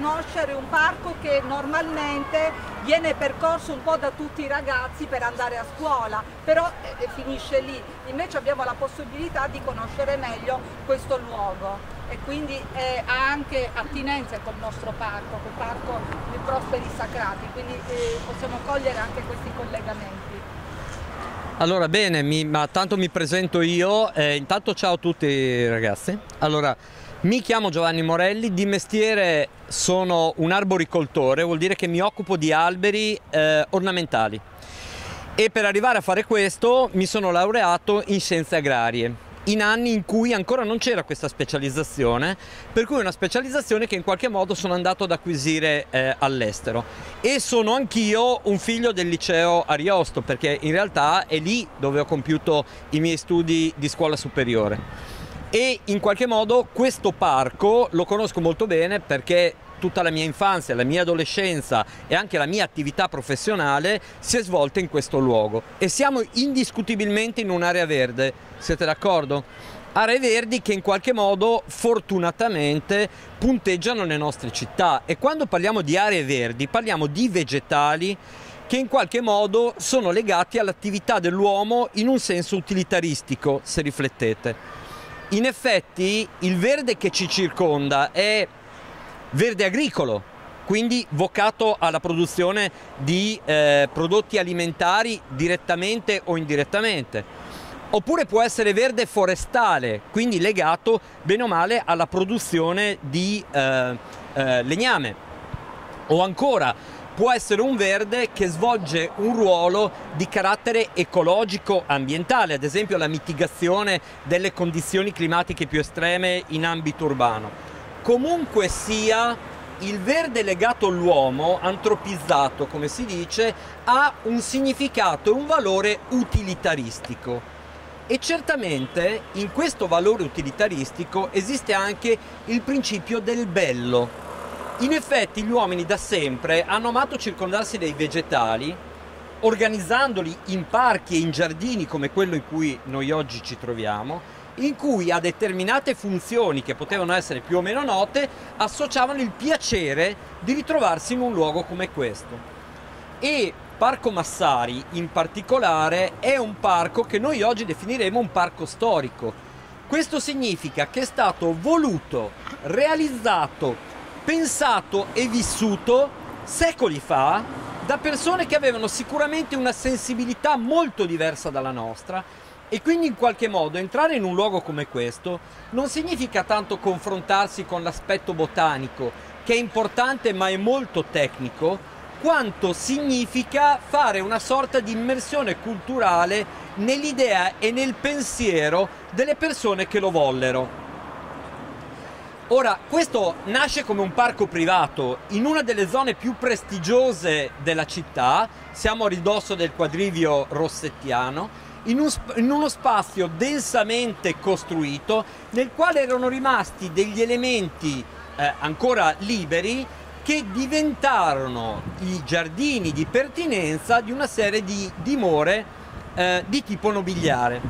conoscere un parco che normalmente viene percorso un po' da tutti i ragazzi per andare a scuola, però eh, eh finisce lì. Invece abbiamo la possibilità di conoscere meglio questo luogo e quindi ha anche attinenze col nostro parco, col parco dei Prosperi Sacrati, quindi eh, possiamo cogliere anche questi collegamenti. Allora bene, mi, ma tanto mi presento io, eh, intanto ciao a tutti ragazzi. Allora, mi chiamo Giovanni Morelli, di mestiere sono un arboricoltore, vuol dire che mi occupo di alberi eh, ornamentali e per arrivare a fare questo mi sono laureato in scienze agrarie in anni in cui ancora non c'era questa specializzazione, per cui è una specializzazione che in qualche modo sono andato ad acquisire eh, all'estero. E sono anch'io un figlio del liceo Ariosto, perché in realtà è lì dove ho compiuto i miei studi di scuola superiore e in qualche modo questo parco lo conosco molto bene perché tutta la mia infanzia, la mia adolescenza e anche la mia attività professionale si è svolta in questo luogo e siamo indiscutibilmente in un'area verde, siete d'accordo? Aree verdi che in qualche modo fortunatamente punteggiano le nostre città e quando parliamo di aree verdi parliamo di vegetali che in qualche modo sono legati all'attività dell'uomo in un senso utilitaristico, se riflettete in effetti il verde che ci circonda è verde agricolo, quindi vocato alla produzione di eh, prodotti alimentari direttamente o indirettamente. Oppure può essere verde forestale, quindi legato bene o male alla produzione di eh, eh, legname. O ancora può essere un verde che svolge un ruolo di carattere ecologico ambientale, ad esempio la mitigazione delle condizioni climatiche più estreme in ambito urbano. Comunque sia, il verde legato all'uomo, antropizzato come si dice, ha un significato e un valore utilitaristico. E certamente in questo valore utilitaristico esiste anche il principio del bello, in effetti gli uomini da sempre hanno amato circondarsi dei vegetali, organizzandoli in parchi e in giardini come quello in cui noi oggi ci troviamo, in cui a determinate funzioni che potevano essere più o meno note associavano il piacere di ritrovarsi in un luogo come questo. E Parco Massari in particolare è un parco che noi oggi definiremo un parco storico. Questo significa che è stato voluto, realizzato, pensato e vissuto secoli fa da persone che avevano sicuramente una sensibilità molto diversa dalla nostra e quindi in qualche modo entrare in un luogo come questo non significa tanto confrontarsi con l'aspetto botanico, che è importante ma è molto tecnico, quanto significa fare una sorta di immersione culturale nell'idea e nel pensiero delle persone che lo vollero. Ora, questo nasce come un parco privato in una delle zone più prestigiose della città, siamo a ridosso del quadrivio rossettiano, in, un, in, uno spazio densamente costruito nel quale erano rimasti degli elementi eh, ancora liberi che diventarono i giardini di pertinenza di una serie di dimore eh, di tipo nobiliare.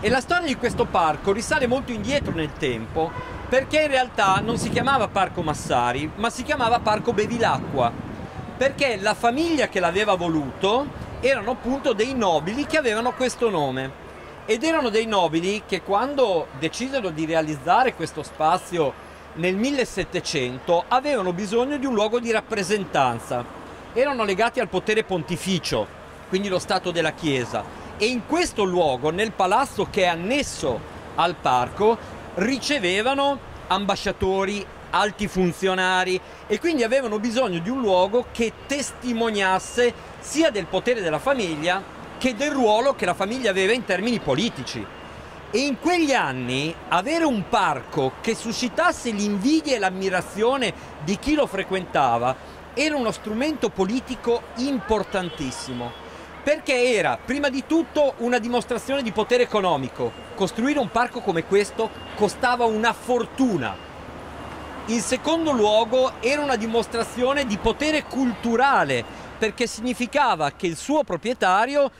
E la storia di questo parco risale molto indietro nel tempo perché in realtà non si chiamava Parco Massari, ma si chiamava Parco Bevilacqua, perché la famiglia che l'aveva voluto erano appunto dei nobili che avevano questo nome ed erano dei nobili che quando decisero di realizzare questo spazio nel 1700 avevano bisogno di un luogo di rappresentanza. Erano legati al potere pontificio, quindi lo Stato della Chiesa. E in questo luogo, nel palazzo che è annesso al parco, ricevevano ambasciatori, alti funzionari e quindi avevano bisogno di un luogo che testimoniasse sia del potere della famiglia che del ruolo che la famiglia aveva in termini politici. E in quegli anni avere un parco che suscitasse l'invidia e l'ammirazione di chi lo frequentava era uno strumento politico importantissimo perché era prima di tutto una dimostrazione di potere economico. Costruire un parco come questo costava una fortuna. In secondo luogo era una dimostrazione di potere culturale, perché significava che il suo proprietario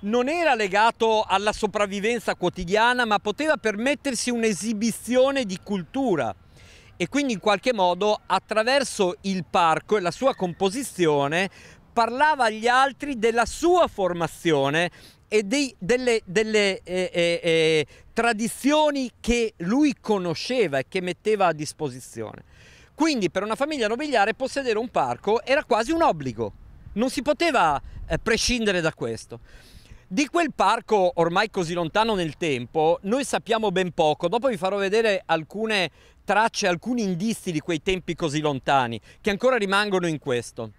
non era legato alla sopravvivenza quotidiana, ma poteva permettersi un'esibizione di cultura. E quindi in qualche modo attraverso il parco e la sua composizione parlava agli altri della sua formazione e dei, delle, delle eh, eh, eh, tradizioni che lui conosceva e che metteva a disposizione. Quindi per una famiglia nobiliare possedere un parco era quasi un obbligo, non si poteva eh, prescindere da questo. Di quel parco ormai così lontano nel tempo noi sappiamo ben poco, dopo vi farò vedere alcune tracce, alcuni indizi di quei tempi così lontani che ancora rimangono in questo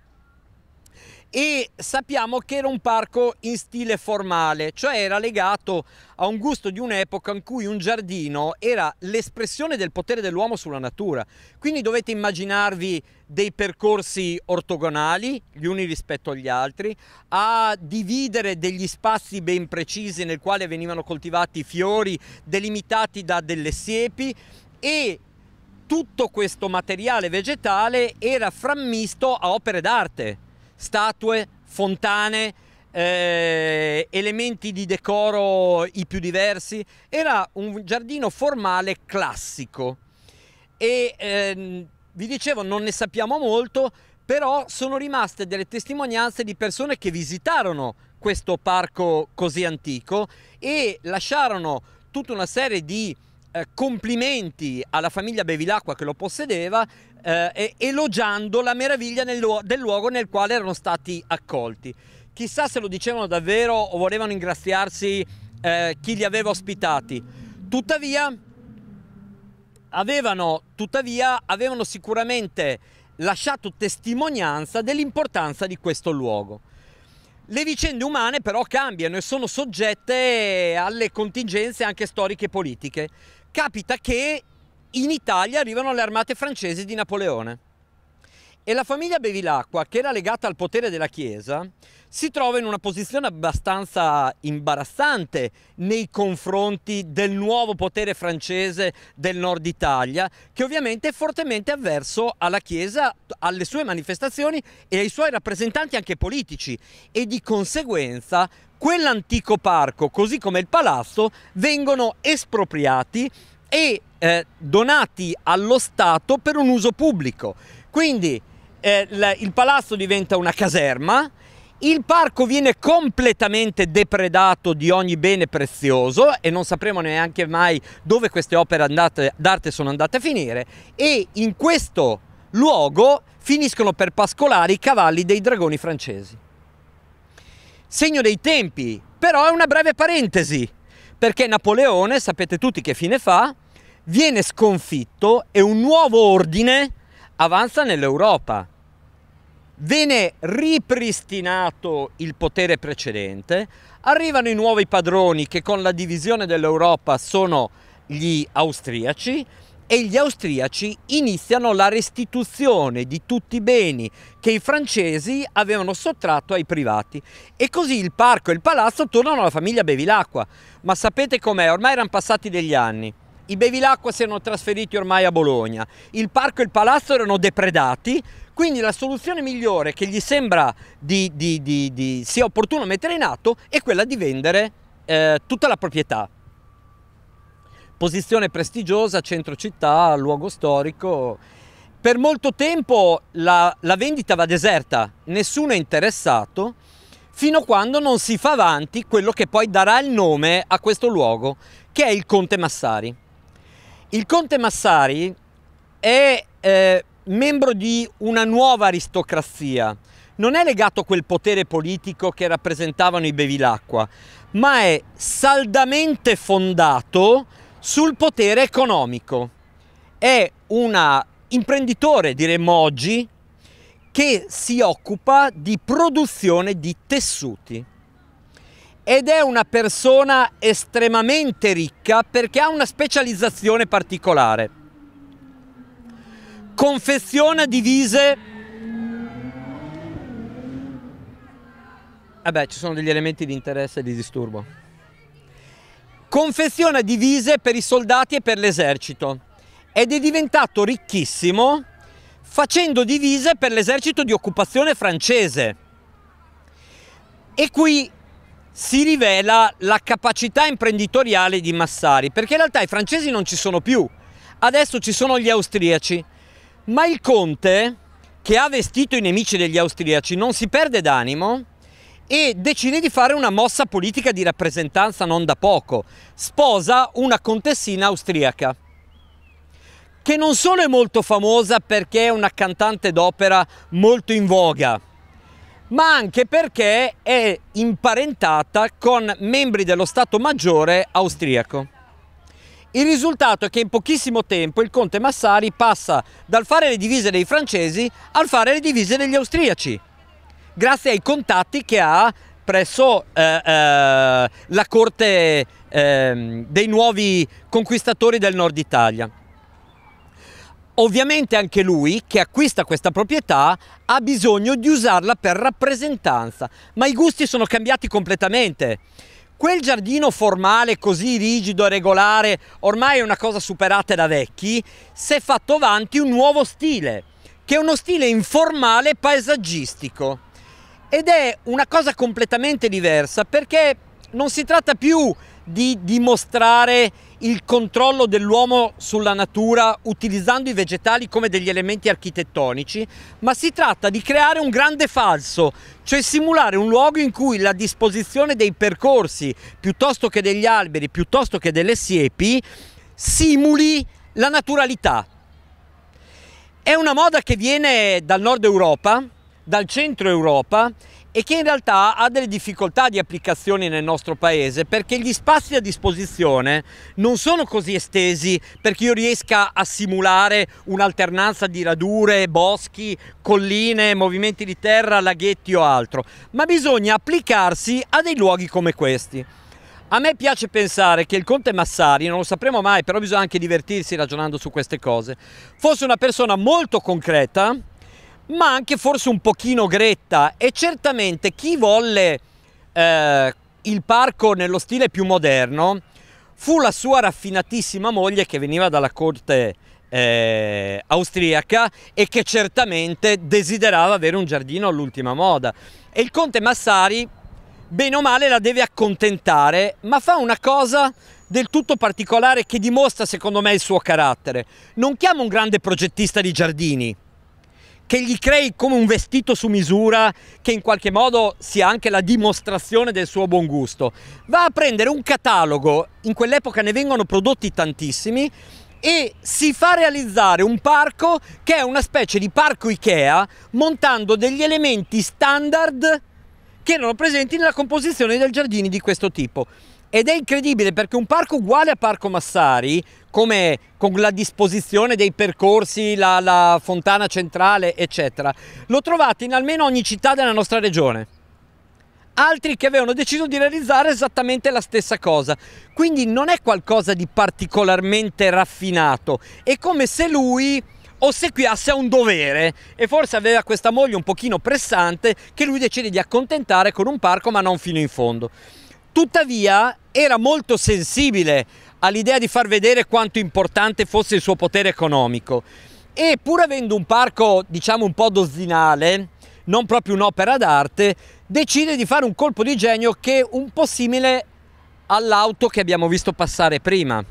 e sappiamo che era un parco in stile formale, cioè era legato a un gusto di un'epoca in cui un giardino era l'espressione del potere dell'uomo sulla natura. Quindi dovete immaginarvi dei percorsi ortogonali, gli uni rispetto agli altri, a dividere degli spazi ben precisi nel quale venivano coltivati i fiori, delimitati da delle siepi e tutto questo materiale vegetale era frammisto a opere d'arte statue, fontane, eh, elementi di decoro i più diversi. Era un giardino formale classico e ehm, vi dicevo non ne sappiamo molto, però sono rimaste delle testimonianze di persone che visitarono questo parco così antico e lasciarono tutta una serie di eh, complimenti alla famiglia Bevilacqua che lo possedeva, eh, elogiando la meraviglia nel, del luogo nel quale erano stati accolti. Chissà se lo dicevano davvero o volevano ingraziarsi eh, chi li aveva ospitati. Tuttavia, avevano, tuttavia, avevano sicuramente lasciato testimonianza dell'importanza di questo luogo. Le vicende umane però cambiano e sono soggette alle contingenze anche storiche e politiche capita che in Italia arrivano le armate francesi di Napoleone. E la famiglia Bevilacqua, che era legata al potere della Chiesa, si trova in una posizione abbastanza imbarazzante nei confronti del nuovo potere francese del nord Italia, che ovviamente è fortemente avverso alla Chiesa, alle sue manifestazioni e ai suoi rappresentanti anche politici. E di conseguenza quell'antico parco, così come il palazzo, vengono espropriati e eh, donati allo Stato per un uso pubblico. Quindi eh, l- il palazzo diventa una caserma, il parco viene completamente depredato di ogni bene prezioso e non sapremo neanche mai dove queste opere andate, d'arte sono andate a finire e in questo luogo finiscono per pascolare i cavalli dei dragoni francesi. Segno dei tempi, però è una breve parentesi, perché Napoleone, sapete tutti che fine fa, viene sconfitto e un nuovo ordine avanza nell'Europa viene ripristinato il potere precedente, arrivano i nuovi padroni che con la divisione dell'Europa sono gli austriaci e gli austriaci iniziano la restituzione di tutti i beni che i francesi avevano sottratto ai privati e così il parco e il palazzo tornano alla famiglia Bevilacqua. Ma sapete com'è? Ormai erano passati degli anni. I Bevilacqua si erano trasferiti ormai a Bologna, il parco e il palazzo erano depredati quindi la soluzione migliore che gli sembra di, di, di, di sia opportuno mettere in atto è quella di vendere eh, tutta la proprietà. Posizione prestigiosa, centro città, luogo storico. Per molto tempo la, la vendita va deserta, nessuno è interessato fino a quando non si fa avanti quello che poi darà il nome a questo luogo, che è il Conte Massari. Il Conte Massari è eh, membro di una nuova aristocrazia. Non è legato a quel potere politico che rappresentavano i bevilacqua, ma è saldamente fondato sul potere economico. È un imprenditore, diremmo oggi, che si occupa di produzione di tessuti. Ed è una persona estremamente ricca perché ha una specializzazione particolare confeziona divise vabbè eh ci sono degli elementi di interesse e di disturbo confeziona divise per i soldati e per l'esercito ed è diventato ricchissimo facendo divise per l'esercito di occupazione francese e qui si rivela la capacità imprenditoriale di Massari perché in realtà i francesi non ci sono più adesso ci sono gli austriaci ma il conte, che ha vestito i nemici degli austriaci, non si perde d'animo e decide di fare una mossa politica di rappresentanza non da poco. Sposa una contessina austriaca, che non solo è molto famosa perché è una cantante d'opera molto in voga, ma anche perché è imparentata con membri dello Stato Maggiore austriaco. Il risultato è che in pochissimo tempo il conte Massari passa dal fare le divise dei francesi al fare le divise degli austriaci, grazie ai contatti che ha presso eh, eh, la corte eh, dei nuovi conquistatori del nord Italia. Ovviamente anche lui, che acquista questa proprietà, ha bisogno di usarla per rappresentanza, ma i gusti sono cambiati completamente quel giardino formale così rigido e regolare ormai è una cosa superata da vecchi, si è fatto avanti un nuovo stile, che è uno stile informale paesaggistico. Ed è una cosa completamente diversa perché non si tratta più di dimostrare il controllo dell'uomo sulla natura utilizzando i vegetali come degli elementi architettonici, ma si tratta di creare un grande falso, cioè simulare un luogo in cui la disposizione dei percorsi, piuttosto che degli alberi, piuttosto che delle siepi, simuli la naturalità. È una moda che viene dal nord Europa, dal centro Europa e che in realtà ha delle difficoltà di applicazione nel nostro paese perché gli spazi a disposizione non sono così estesi perché io riesca a simulare un'alternanza di radure, boschi, colline, movimenti di terra, laghetti o altro, ma bisogna applicarsi a dei luoghi come questi. A me piace pensare che il conte Massari, non lo sapremo mai, però bisogna anche divertirsi ragionando su queste cose, fosse una persona molto concreta, ma anche forse un pochino gretta e certamente chi volle eh, il parco nello stile più moderno fu la sua raffinatissima moglie che veniva dalla corte eh, austriaca e che certamente desiderava avere un giardino all'ultima moda e il conte Massari bene o male la deve accontentare ma fa una cosa del tutto particolare che dimostra secondo me il suo carattere non chiama un grande progettista di giardini che gli crei come un vestito su misura che in qualche modo sia anche la dimostrazione del suo buon gusto. Va a prendere un catalogo, in quell'epoca ne vengono prodotti tantissimi, e si fa realizzare un parco che è una specie di parco Ikea montando degli elementi standard che erano presenti nella composizione del giardino di questo tipo. Ed è incredibile perché un parco uguale a Parco Massari, come con la disposizione dei percorsi, la, la fontana centrale, eccetera, lo trovate in almeno ogni città della nostra regione altri che avevano deciso di realizzare esattamente la stessa cosa. Quindi non è qualcosa di particolarmente raffinato, è come se lui ossequiasse a un dovere e forse aveva questa moglie un pochino pressante che lui decide di accontentare con un parco ma non fino in fondo. Tuttavia era molto sensibile all'idea di far vedere quanto importante fosse il suo potere economico e pur avendo un parco diciamo un po' dozzinale, non proprio un'opera d'arte, decide di fare un colpo di genio che è un po' simile all'auto che abbiamo visto passare prima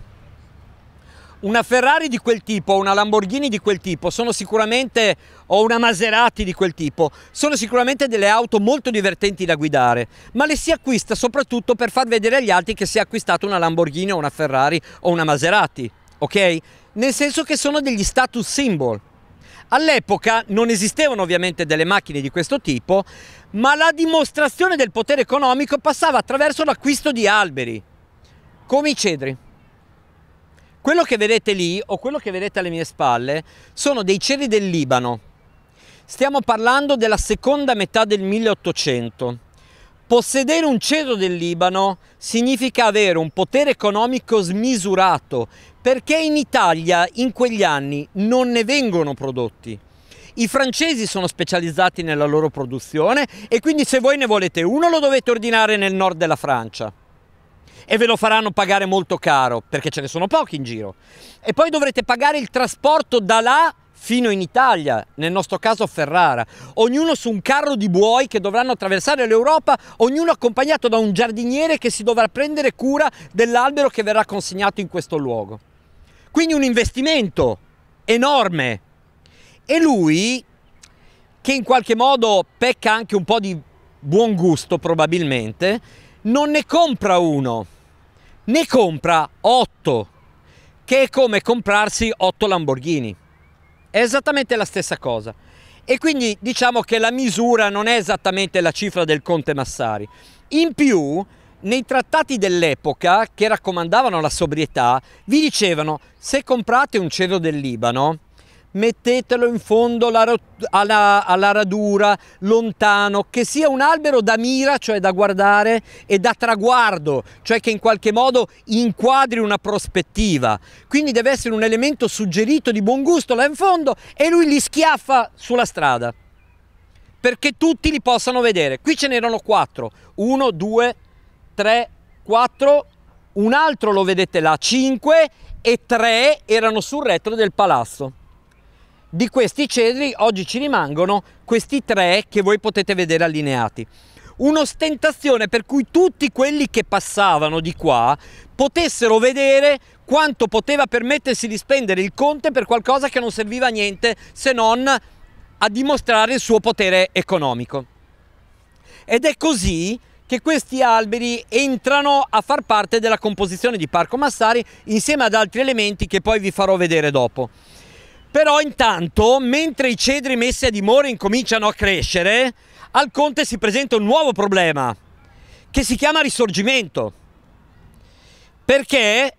una Ferrari di quel tipo, una Lamborghini di quel tipo, sono sicuramente, o una Maserati di quel tipo, sono sicuramente delle auto molto divertenti da guidare, ma le si acquista soprattutto per far vedere agli altri che si è acquistato una Lamborghini o una Ferrari o una Maserati, ok? Nel senso che sono degli status symbol. All'epoca non esistevano ovviamente delle macchine di questo tipo, ma la dimostrazione del potere economico passava attraverso l'acquisto di alberi, come i cedri. Quello che vedete lì o quello che vedete alle mie spalle sono dei cieli del Libano. Stiamo parlando della seconda metà del 1800. Possedere un cielo del Libano significa avere un potere economico smisurato perché in Italia in quegli anni non ne vengono prodotti. I francesi sono specializzati nella loro produzione e quindi se voi ne volete uno lo dovete ordinare nel nord della Francia e ve lo faranno pagare molto caro perché ce ne sono pochi in giro. E poi dovrete pagare il trasporto da là fino in Italia, nel nostro caso Ferrara, ognuno su un carro di buoi che dovranno attraversare l'Europa, ognuno accompagnato da un giardiniere che si dovrà prendere cura dell'albero che verrà consegnato in questo luogo. Quindi un investimento enorme. E lui, che in qualche modo pecca anche un po' di buon gusto probabilmente, non ne compra uno ne compra 8, che è come comprarsi 8 Lamborghini. È esattamente la stessa cosa. E quindi diciamo che la misura non è esattamente la cifra del conte Massari. In più, nei trattati dell'epoca che raccomandavano la sobrietà, vi dicevano se comprate un cedro del Libano, mettetelo in fondo alla, alla, alla, radura, lontano, che sia un albero da mira, cioè da guardare, e da traguardo, cioè che in qualche modo inquadri una prospettiva. Quindi deve essere un elemento suggerito di buon gusto là in fondo e lui li schiaffa sulla strada perché tutti li possano vedere. Qui ce n'erano quattro, uno, due, tre, quattro, un altro lo vedete là, cinque e tre erano sul retro del palazzo. Di questi cedri oggi ci rimangono questi tre che voi potete vedere allineati. Un'ostentazione per cui tutti quelli che passavano di qua potessero vedere quanto poteva permettersi di spendere il conte per qualcosa che non serviva a niente se non a dimostrare il suo potere economico. Ed è così che questi alberi entrano a far parte della composizione di Parco Massari insieme ad altri elementi che poi vi farò vedere dopo. Però intanto, mentre i cedri messi a dimora incominciano a crescere, al Conte si presenta un nuovo problema, che si chiama risorgimento. Perché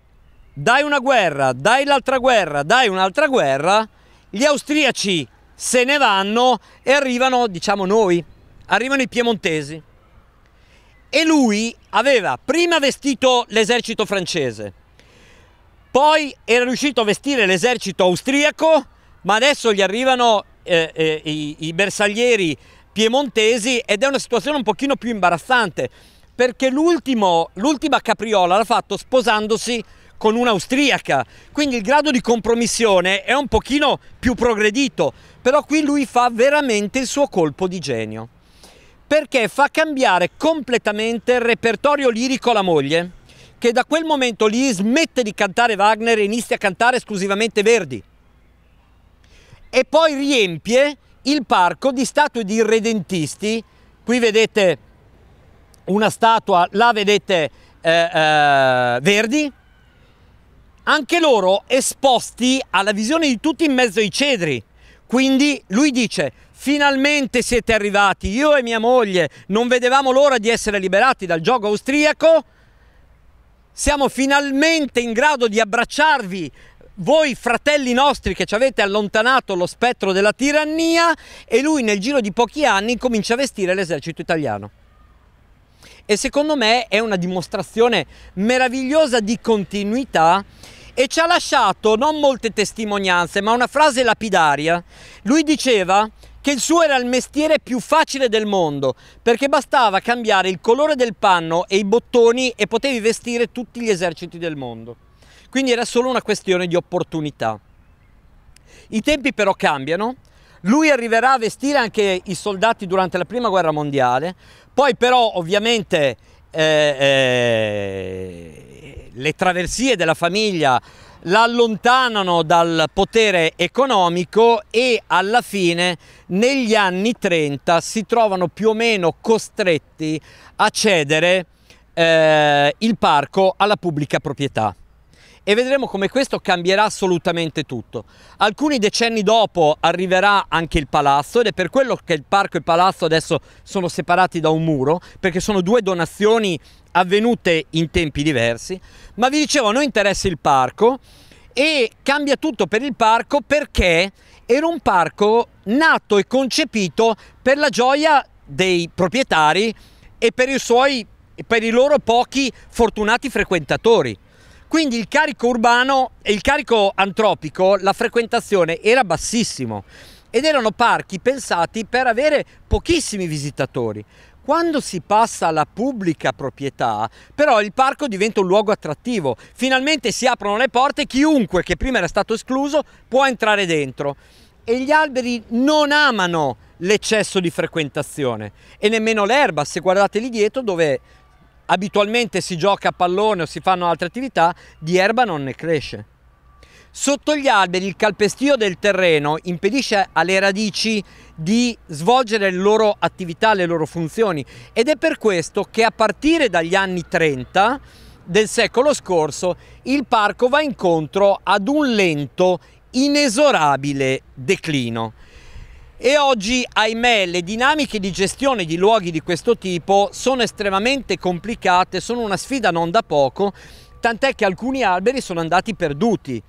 dai una guerra, dai l'altra guerra, dai un'altra guerra, gli austriaci se ne vanno e arrivano, diciamo noi, arrivano i piemontesi. E lui aveva prima vestito l'esercito francese, poi era riuscito a vestire l'esercito austriaco, ma adesso gli arrivano eh, eh, i, i bersaglieri piemontesi ed è una situazione un pochino più imbarazzante perché l'ultima capriola l'ha fatto sposandosi con un'austriaca, quindi il grado di compromissione è un pochino più progredito, però qui lui fa veramente il suo colpo di genio, perché fa cambiare completamente il repertorio lirico alla moglie che da quel momento lì smette di cantare Wagner e inizia a cantare esclusivamente Verdi. E poi riempie il parco di statue di irredentisti. Qui vedete una statua, là vedete eh, eh, Verdi, anche loro esposti alla visione di tutti in mezzo ai cedri. Quindi lui dice, finalmente siete arrivati, io e mia moglie non vedevamo l'ora di essere liberati dal gioco austriaco, siamo finalmente in grado di abbracciarvi voi fratelli nostri che ci avete allontanato lo spettro della tirannia e lui nel giro di pochi anni comincia a vestire l'esercito italiano. E secondo me è una dimostrazione meravigliosa di continuità e ci ha lasciato non molte testimonianze, ma una frase lapidaria. Lui diceva che il suo era il mestiere più facile del mondo, perché bastava cambiare il colore del panno e i bottoni e potevi vestire tutti gli eserciti del mondo. Quindi era solo una questione di opportunità. I tempi però cambiano, lui arriverà a vestire anche i soldati durante la prima guerra mondiale, poi però ovviamente eh, eh, le traversie della famiglia l'allontanano dal potere economico e alla fine negli anni 30 si trovano più o meno costretti a cedere eh, il parco alla pubblica proprietà e vedremo come questo cambierà assolutamente tutto. Alcuni decenni dopo arriverà anche il palazzo ed è per quello che il parco e il palazzo adesso sono separati da un muro, perché sono due donazioni avvenute in tempi diversi, ma vi dicevo, a noi interessa il parco e cambia tutto per il parco perché era un parco nato e concepito per la gioia dei proprietari e per i suoi per i loro pochi fortunati frequentatori. Quindi il carico urbano e il carico antropico, la frequentazione era bassissimo ed erano parchi pensati per avere pochissimi visitatori. Quando si passa alla pubblica proprietà, però il parco diventa un luogo attrattivo. Finalmente si aprono le porte, e chiunque che prima era stato escluso può entrare dentro. E gli alberi non amano l'eccesso di frequentazione e nemmeno l'erba, se guardate lì dietro dove abitualmente si gioca a pallone o si fanno altre attività, di erba non ne cresce. Sotto gli alberi il calpestio del terreno impedisce alle radici di svolgere le loro attività, le loro funzioni ed è per questo che a partire dagli anni 30 del secolo scorso il parco va incontro ad un lento, inesorabile declino. E oggi, ahimè, le dinamiche di gestione di luoghi di questo tipo sono estremamente complicate, sono una sfida non da poco, tant'è che alcuni alberi sono andati perduti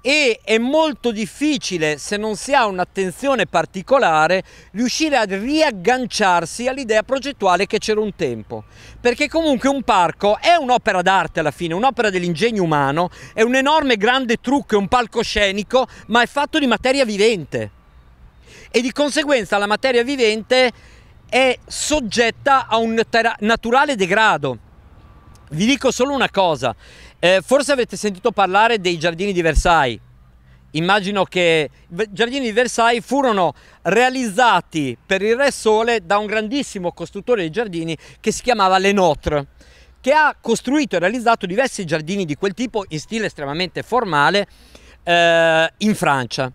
e è molto difficile, se non si ha un'attenzione particolare, riuscire a riagganciarsi all'idea progettuale che c'era un tempo. Perché comunque un parco è un'opera d'arte alla fine, un'opera dell'ingegno umano, è un enorme grande trucco, è un palcoscenico, ma è fatto di materia vivente e di conseguenza la materia vivente è soggetta a un naturale degrado. Vi dico solo una cosa, eh, forse avete sentito parlare dei giardini di Versailles. Immagino che i giardini di Versailles furono realizzati per il Re Sole da un grandissimo costruttore di giardini che si chiamava Lenotre, che ha costruito e realizzato diversi giardini di quel tipo in stile estremamente formale eh, in Francia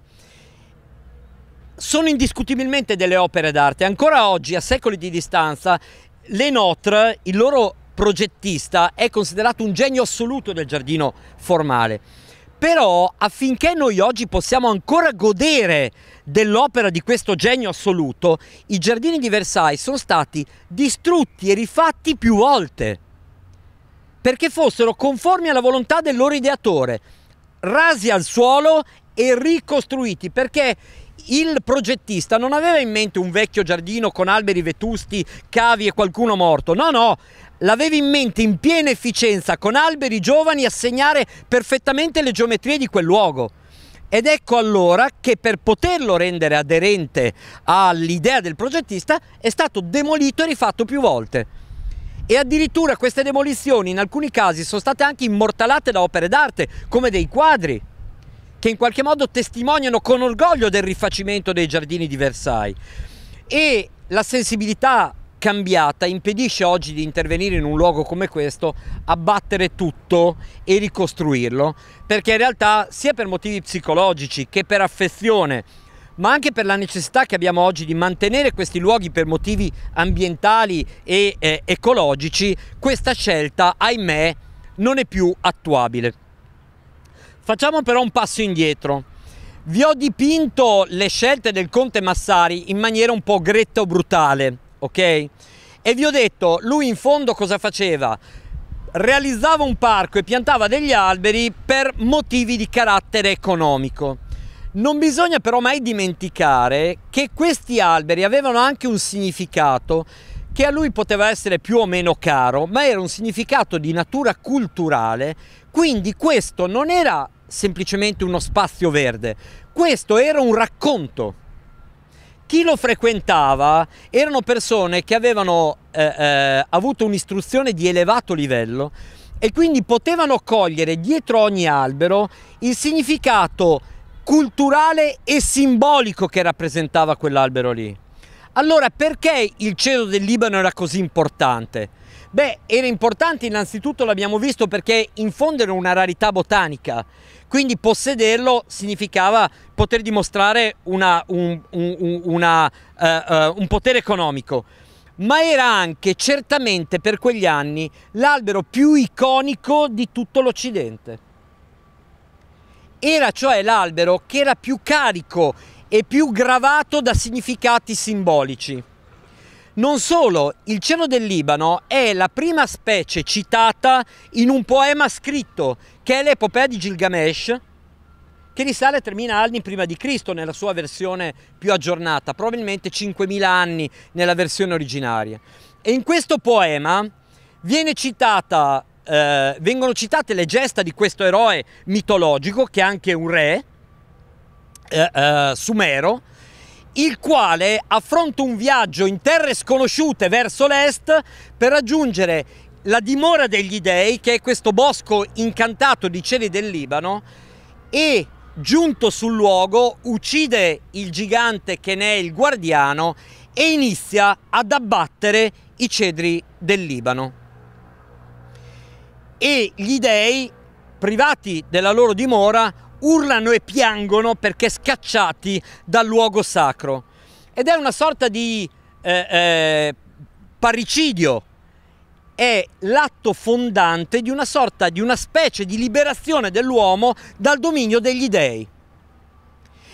sono indiscutibilmente delle opere d'arte. Ancora oggi, a secoli di distanza, le Notre, il loro progettista, è considerato un genio assoluto del giardino formale. Però affinché noi oggi possiamo ancora godere dell'opera di questo genio assoluto, i giardini di Versailles sono stati distrutti e rifatti più volte perché fossero conformi alla volontà del loro ideatore, rasi al suolo e ricostruiti perché il progettista non aveva in mente un vecchio giardino con alberi vetusti, cavi e qualcuno morto. No, no, l'aveva in mente in piena efficienza, con alberi giovani, a segnare perfettamente le geometrie di quel luogo. Ed ecco allora che per poterlo rendere aderente all'idea del progettista è stato demolito e rifatto più volte. E addirittura queste demolizioni in alcuni casi sono state anche immortalate da opere d'arte, come dei quadri che in qualche modo testimoniano con orgoglio del rifacimento dei giardini di Versailles. E la sensibilità cambiata impedisce oggi di intervenire in un luogo come questo, abbattere tutto e ricostruirlo, perché in realtà sia per motivi psicologici che per affezione ma anche per la necessità che abbiamo oggi di mantenere questi luoghi per motivi ambientali e eh, ecologici, questa scelta, ahimè, non è più attuabile. Facciamo però un passo indietro. Vi ho dipinto le scelte del conte Massari in maniera un po' gretta o brutale, ok? E vi ho detto, lui in fondo cosa faceva? Realizzava un parco e piantava degli alberi per motivi di carattere economico. Non bisogna però mai dimenticare che questi alberi avevano anche un significato che a lui poteva essere più o meno caro, ma era un significato di natura culturale, quindi questo non era semplicemente uno spazio verde, questo era un racconto. Chi lo frequentava erano persone che avevano eh, eh, avuto un'istruzione di elevato livello e quindi potevano cogliere dietro ogni albero il significato culturale e simbolico che rappresentava quell'albero lì. Allora perché il cedro del Libano era così importante? Beh, era importante innanzitutto, l'abbiamo visto, perché in fondo era una rarità botanica, quindi possederlo significava poter dimostrare una, un, un, una, uh, uh, un potere economico, ma era anche certamente per quegli anni l'albero più iconico di tutto l'Occidente era cioè l'albero che era più carico e più gravato da significati simbolici. Non solo, il cielo del Libano è la prima specie citata in un poema scritto, che è l'epopea di Gilgamesh, che risale a 3.000 anni prima di Cristo nella sua versione più aggiornata, probabilmente 5.000 anni nella versione originaria. E in questo poema citata, eh, vengono citate le gesta di questo eroe mitologico, che è anche un re, eh, eh, sumero, il quale affronta un viaggio in terre sconosciute verso l'est per raggiungere la dimora degli dei, che è questo bosco incantato di cieli del Libano, e giunto sul luogo uccide il gigante che ne è il guardiano e inizia ad abbattere i cedri del Libano. E gli dei, privati della loro dimora, urlano e piangono perché scacciati dal luogo sacro. Ed è una sorta di eh, eh, parricidio, è l'atto fondante di una sorta di una specie di liberazione dell'uomo dal dominio degli dèi.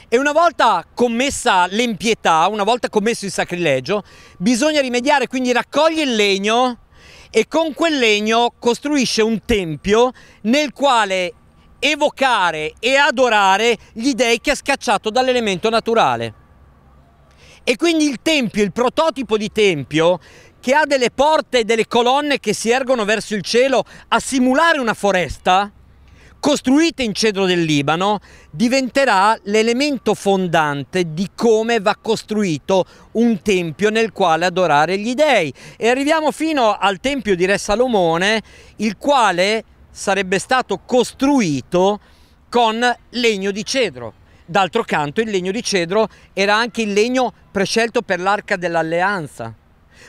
E una volta commessa l'empietà, una volta commesso il sacrilegio, bisogna rimediare, quindi raccoglie il legno e con quel legno costruisce un tempio nel quale evocare e adorare gli dei che ha scacciato dall'elemento naturale. E quindi il tempio, il prototipo di tempio, che ha delle porte e delle colonne che si ergono verso il cielo a simulare una foresta, costruita in cedro del Libano, diventerà l'elemento fondante di come va costruito un tempio nel quale adorare gli dei. E arriviamo fino al tempio di Re Salomone, il quale sarebbe stato costruito con legno di cedro. D'altro canto il legno di cedro era anche il legno prescelto per l'arca dell'alleanza,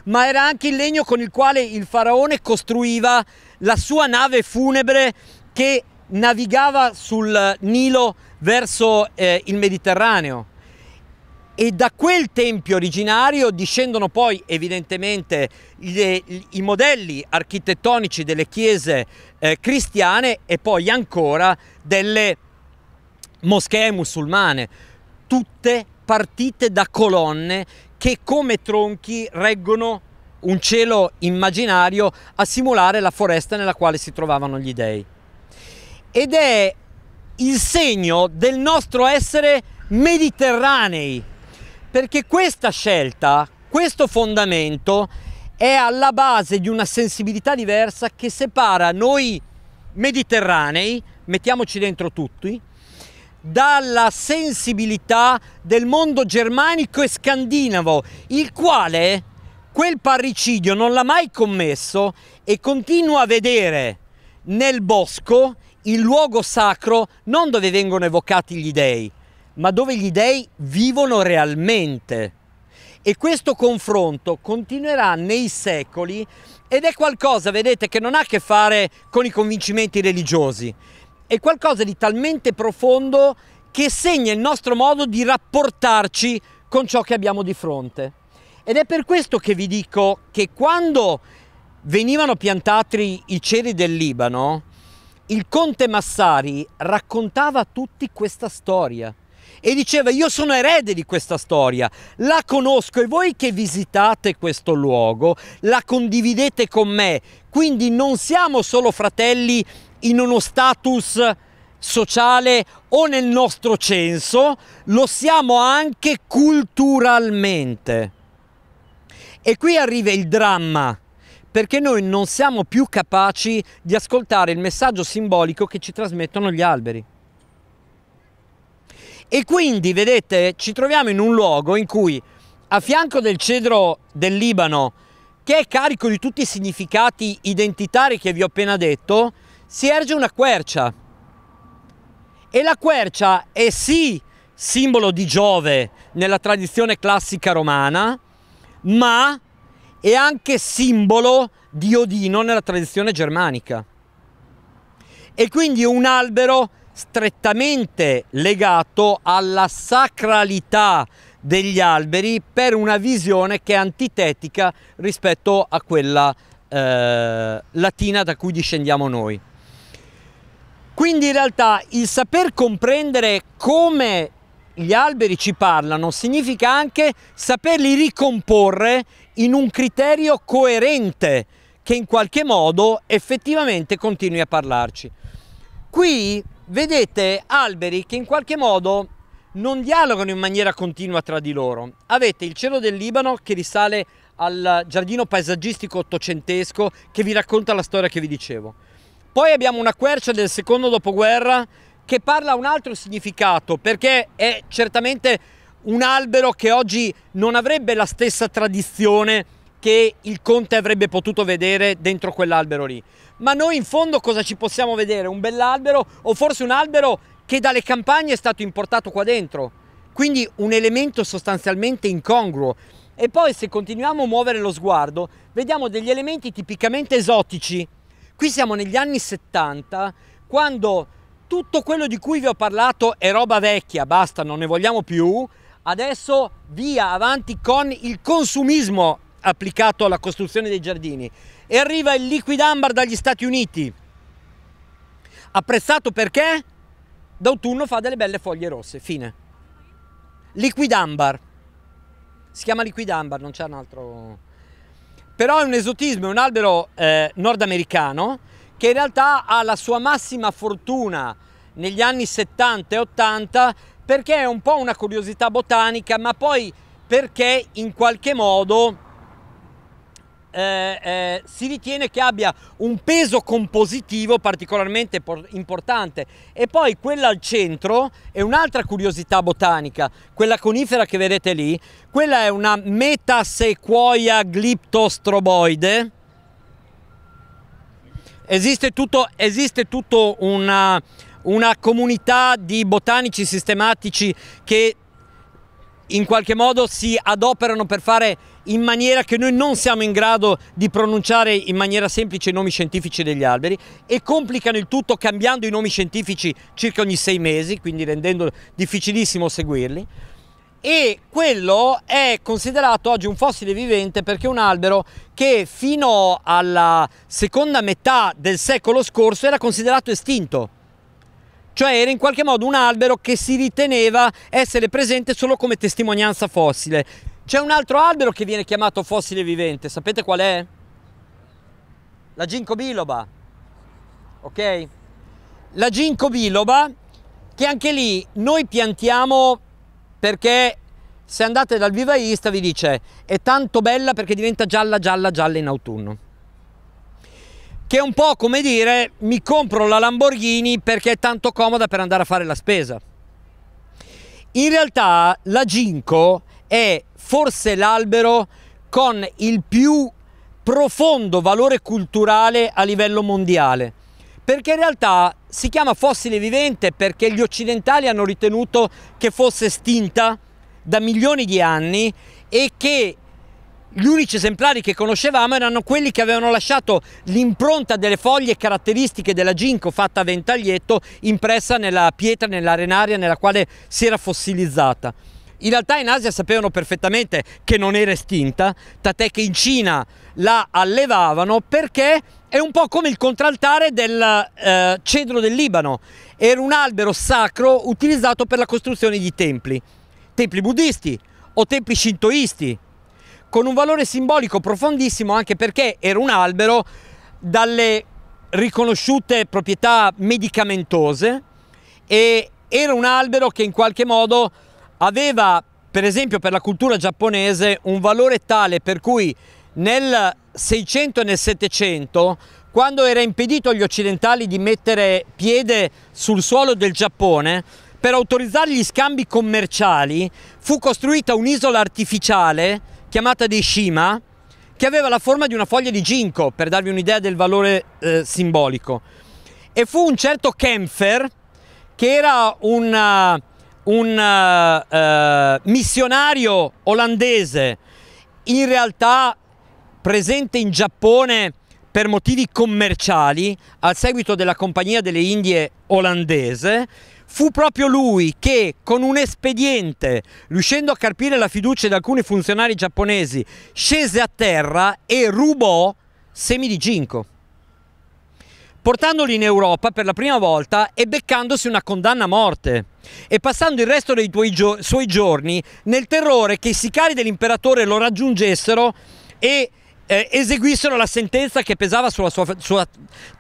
ma era anche il legno con il quale il faraone costruiva la sua nave funebre che navigava sul Nilo verso eh, il Mediterraneo e da quel tempio originario discendono poi evidentemente le, i modelli architettonici delle chiese eh, cristiane e poi ancora delle moschee musulmane, tutte partite da colonne che come tronchi reggono un cielo immaginario a simulare la foresta nella quale si trovavano gli dei. Ed è il segno del nostro essere mediterranei, perché questa scelta, questo fondamento è alla base di una sensibilità diversa che separa noi mediterranei, mettiamoci dentro tutti, dalla sensibilità del mondo germanico e scandinavo, il quale quel parricidio non l'ha mai commesso e continua a vedere nel bosco il luogo sacro non dove vengono evocati gli dei, ma dove gli dèi vivono realmente. E questo confronto continuerà nei secoli ed è qualcosa, vedete, che non ha a che fare con i convincimenti religiosi, è qualcosa di talmente profondo che segna il nostro modo di rapportarci con ciò che abbiamo di fronte. Ed è per questo che vi dico che quando venivano piantati i ceri del Libano, il conte Massari raccontava a tutti questa storia e diceva io sono erede di questa storia, la conosco e voi che visitate questo luogo la condividete con me, quindi non siamo solo fratelli in uno status sociale o nel nostro censo, lo siamo anche culturalmente. E qui arriva il dramma, perché noi non siamo più capaci di ascoltare il messaggio simbolico che ci trasmettono gli alberi. E quindi, vedete, ci troviamo in un luogo in cui a fianco del cedro del Libano, che è carico di tutti i significati identitari che vi ho appena detto, si erge una quercia. E la quercia è sì simbolo di Giove nella tradizione classica romana, ma è anche simbolo di Odino nella tradizione germanica. E quindi un albero strettamente legato alla sacralità degli alberi per una visione che è antitetica rispetto a quella eh, latina da cui discendiamo noi. Quindi in realtà il saper comprendere come gli alberi ci parlano significa anche saperli ricomporre in un criterio coerente che in qualche modo effettivamente continui a parlarci. Qui vedete alberi che in qualche modo non dialogano in maniera continua tra di loro. Avete il cielo del Libano che risale al giardino paesaggistico ottocentesco che vi racconta la storia che vi dicevo. Poi abbiamo una quercia del secondo dopoguerra che parla un altro significato perché è certamente un albero che oggi non avrebbe la stessa tradizione che il conte avrebbe potuto vedere dentro quell'albero lì ma noi in fondo cosa ci possiamo vedere? Un bell'albero o forse un albero che dalle campagne è stato importato qua dentro? Quindi un elemento sostanzialmente incongruo. E poi se continuiamo a muovere lo sguardo, vediamo degli elementi tipicamente esotici. Qui siamo negli anni 70, quando tutto quello di cui vi ho parlato è roba vecchia, basta, non ne vogliamo più. Adesso via avanti con il consumismo applicato alla costruzione dei giardini e arriva il liquid ambar dagli Stati Uniti. Apprezzato perché d'autunno fa delle belle foglie rosse, fine. Liquid ambar. Si chiama liquid ambar, non c'è un altro... Però è un esotismo, è un albero eh, nordamericano che in realtà ha la sua massima fortuna negli anni 70 e 80 perché è un po' una curiosità botanica, ma poi perché in qualche modo eh, eh, si ritiene che abbia un peso compositivo particolarmente importante. E poi quella al centro è un'altra curiosità botanica, quella conifera che vedete lì, quella è una metasequoia gliptostroboide. Esiste tutto, esiste tutto una, una comunità di botanici sistematici che in qualche modo si adoperano per fare in maniera che noi non siamo in grado di pronunciare in maniera semplice i nomi scientifici degli alberi e complicano il tutto cambiando i nomi scientifici circa ogni sei mesi, quindi rendendo difficilissimo seguirli. E quello è considerato oggi un fossile vivente perché è un albero che fino alla seconda metà del secolo scorso era considerato estinto cioè era in qualche modo un albero che si riteneva essere presente solo come testimonianza fossile. C'è un altro albero che viene chiamato fossile vivente, sapete qual è? La ginkgo biloba, ok? La ginkgo biloba che anche lì noi piantiamo perché se andate dal vivaista vi dice è tanto bella perché diventa gialla gialla gialla in autunno. Che è un po' come dire mi compro la Lamborghini perché è tanto comoda per andare a fare la spesa. In realtà la ginkgo è forse l'albero con il più profondo valore culturale a livello mondiale perché in realtà si chiama fossile vivente perché gli occidentali hanno ritenuto che fosse estinta da milioni di anni e che gli unici esemplari che conoscevamo erano quelli che avevano lasciato l'impronta delle foglie caratteristiche della ginkgo fatta a ventaglietto impressa nella pietra, nell'arenaria nella quale si era fossilizzata. In realtà in Asia sapevano perfettamente che non era estinta, tant'è che in Cina la allevavano perché è un po' come il contraltare del eh, cedro del Libano, era un albero sacro utilizzato per la costruzione di templi, templi buddisti o templi shintoisti, con un valore simbolico profondissimo anche perché era un albero dalle riconosciute proprietà medicamentose e era un albero che in qualche modo aveva per esempio per la cultura giapponese un valore tale per cui nel 600 e nel 700 quando era impedito agli occidentali di mettere piede sul suolo del Giappone per autorizzare gli scambi commerciali fu costruita un'isola artificiale chiamata Deishima che aveva la forma di una foglia di ginkgo per darvi un'idea del valore eh, simbolico e fu un certo Kempfer che era un un uh, missionario olandese in realtà presente in Giappone per motivi commerciali al seguito della Compagnia delle Indie olandese, fu proprio lui che con un espediente, riuscendo a carpire la fiducia di alcuni funzionari giapponesi, scese a terra e rubò semi di ginkgo. Portandoli in Europa per la prima volta e beccandosi una condanna a morte e passando il resto dei gio suoi giorni nel terrore che i sicari dell'imperatore lo raggiungessero e eh, eseguissero la sentenza che pesava sulla sua, sua,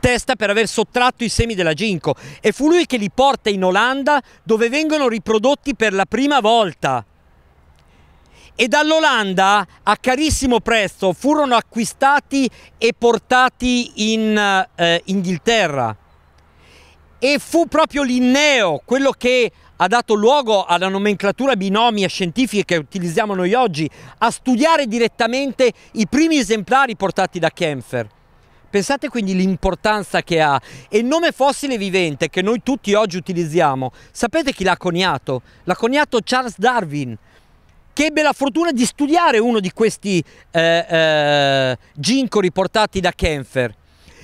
testa per aver sottratto i semi della Ginkgo e fu lui che li porta in Olanda dove vengono riprodotti per la prima volta. E dall'Olanda a carissimo prezzo furono acquistati e portati in eh, Inghilterra e fu proprio Linneo quello che ha dato luogo alla nomenclatura binomia scientifica che utilizziamo noi oggi, a studiare direttamente i primi esemplari portati da Kempfer. Pensate quindi l'importanza che ha e il nome fossile vivente che noi tutti oggi utilizziamo, sapete chi l'ha coniato? L'ha coniato Charles Darwin, che ebbe la fortuna di studiare uno di questi eh, eh, gincori portati da Kempfer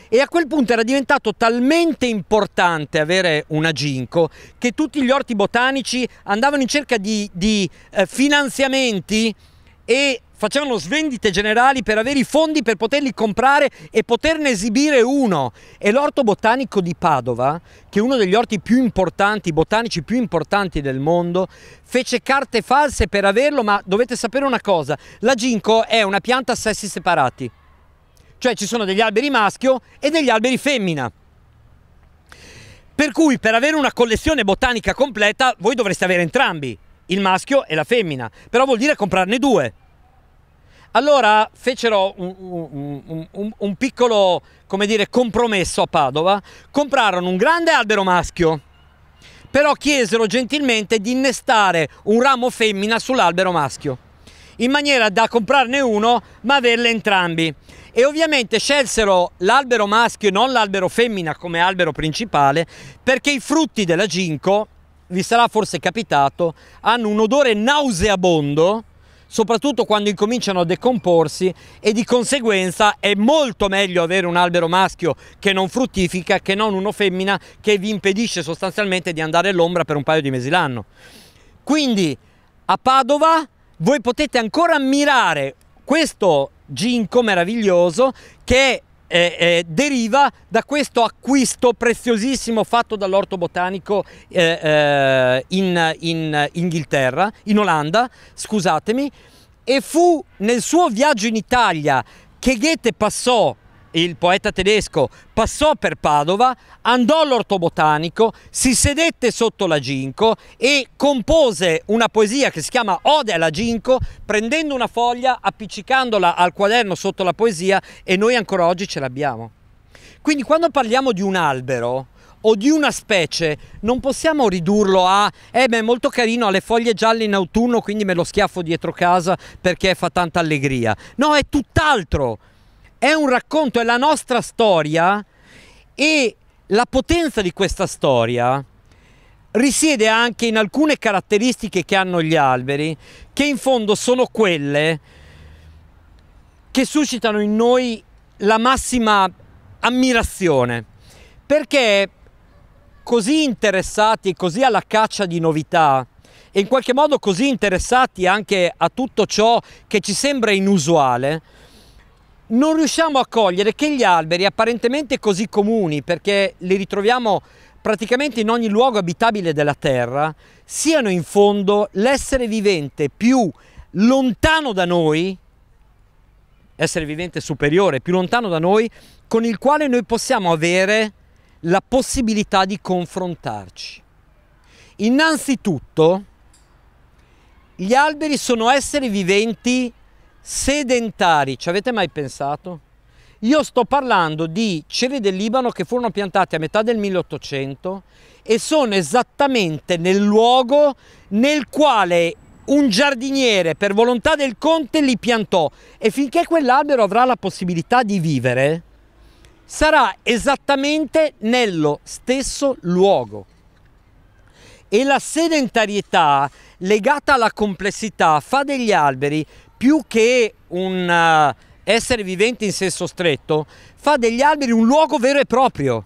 e a quel punto era diventato talmente importante avere una ginkgo che tutti gli orti botanici andavano in cerca di, di eh, finanziamenti e facevano svendite generali per avere i fondi per poterli comprare e poterne esibire uno. E l'orto botanico di Padova, che è uno degli orti più importanti, botanici più importanti del mondo, fece carte false per averlo, ma dovete sapere una cosa, la ginkgo è una pianta a sessi separati. Cioè ci sono degli alberi maschio e degli alberi femmina. Per cui per avere una collezione botanica completa voi dovreste avere entrambi, il maschio e la femmina, però vuol dire comprarne due. Allora fecero un, un, un, un piccolo, dire, compromesso a Padova, comprarono un grande albero maschio, però chiesero gentilmente di innestare un ramo femmina sull'albero maschio in maniera da comprarne uno ma averle entrambi e ovviamente scelsero l'albero maschio e non l'albero femmina come albero principale perché i frutti della ginkgo, vi sarà forse capitato, hanno un odore nauseabondo soprattutto quando incominciano a decomporsi e di conseguenza è molto meglio avere un albero maschio che non fruttifica che non uno femmina che vi impedisce sostanzialmente di andare all'ombra per un paio di mesi l'anno. Quindi a Padova voi potete ancora ammirare questo ginco meraviglioso che eh, eh, deriva da questo acquisto preziosissimo fatto dall'orto botanico eh, eh, in, in, Inghilterra, in Olanda, scusatemi, e fu nel suo viaggio in Italia che Goethe passò il poeta tedesco, passò per Padova, andò all'ortobotanico, si sedette sotto la Ginco e compose una poesia che si chiama Ode alla Ginco, prendendo una foglia, appiccicandola al quaderno sotto la poesia e noi ancora oggi ce l'abbiamo. Quindi quando parliamo di un albero, o di una specie non possiamo ridurlo a eh beh molto carino ha le foglie gialle in autunno quindi me lo schiaffo dietro casa perché fa tanta allegria no è tutt'altro è un racconto, è la nostra storia e la potenza di questa storia risiede anche in alcune caratteristiche che hanno gli alberi, che in fondo sono quelle che suscitano in noi la massima ammirazione, perché così interessati, e così alla caccia di novità e in qualche modo così interessati anche a tutto ciò che ci sembra inusuale, non riusciamo a cogliere che gli alberi apparentemente così comuni, perché li ritroviamo praticamente in ogni luogo abitabile della Terra, siano in fondo l'essere vivente più lontano da noi, essere vivente superiore, più lontano da noi, con il quale noi possiamo avere la possibilità di confrontarci. Innanzitutto, gli alberi sono esseri viventi sedentari, ci avete mai pensato? Io sto parlando di ceri del Libano che furono piantati a metà del 1800 e sono esattamente nel luogo nel quale un giardiniere per volontà del conte li piantò e finché quell'albero avrà la possibilità di vivere sarà esattamente nello stesso luogo. E la sedentarietà legata alla complessità fa degli alberi più che un uh, essere vivente in senso stretto, fa degli alberi un luogo vero e proprio.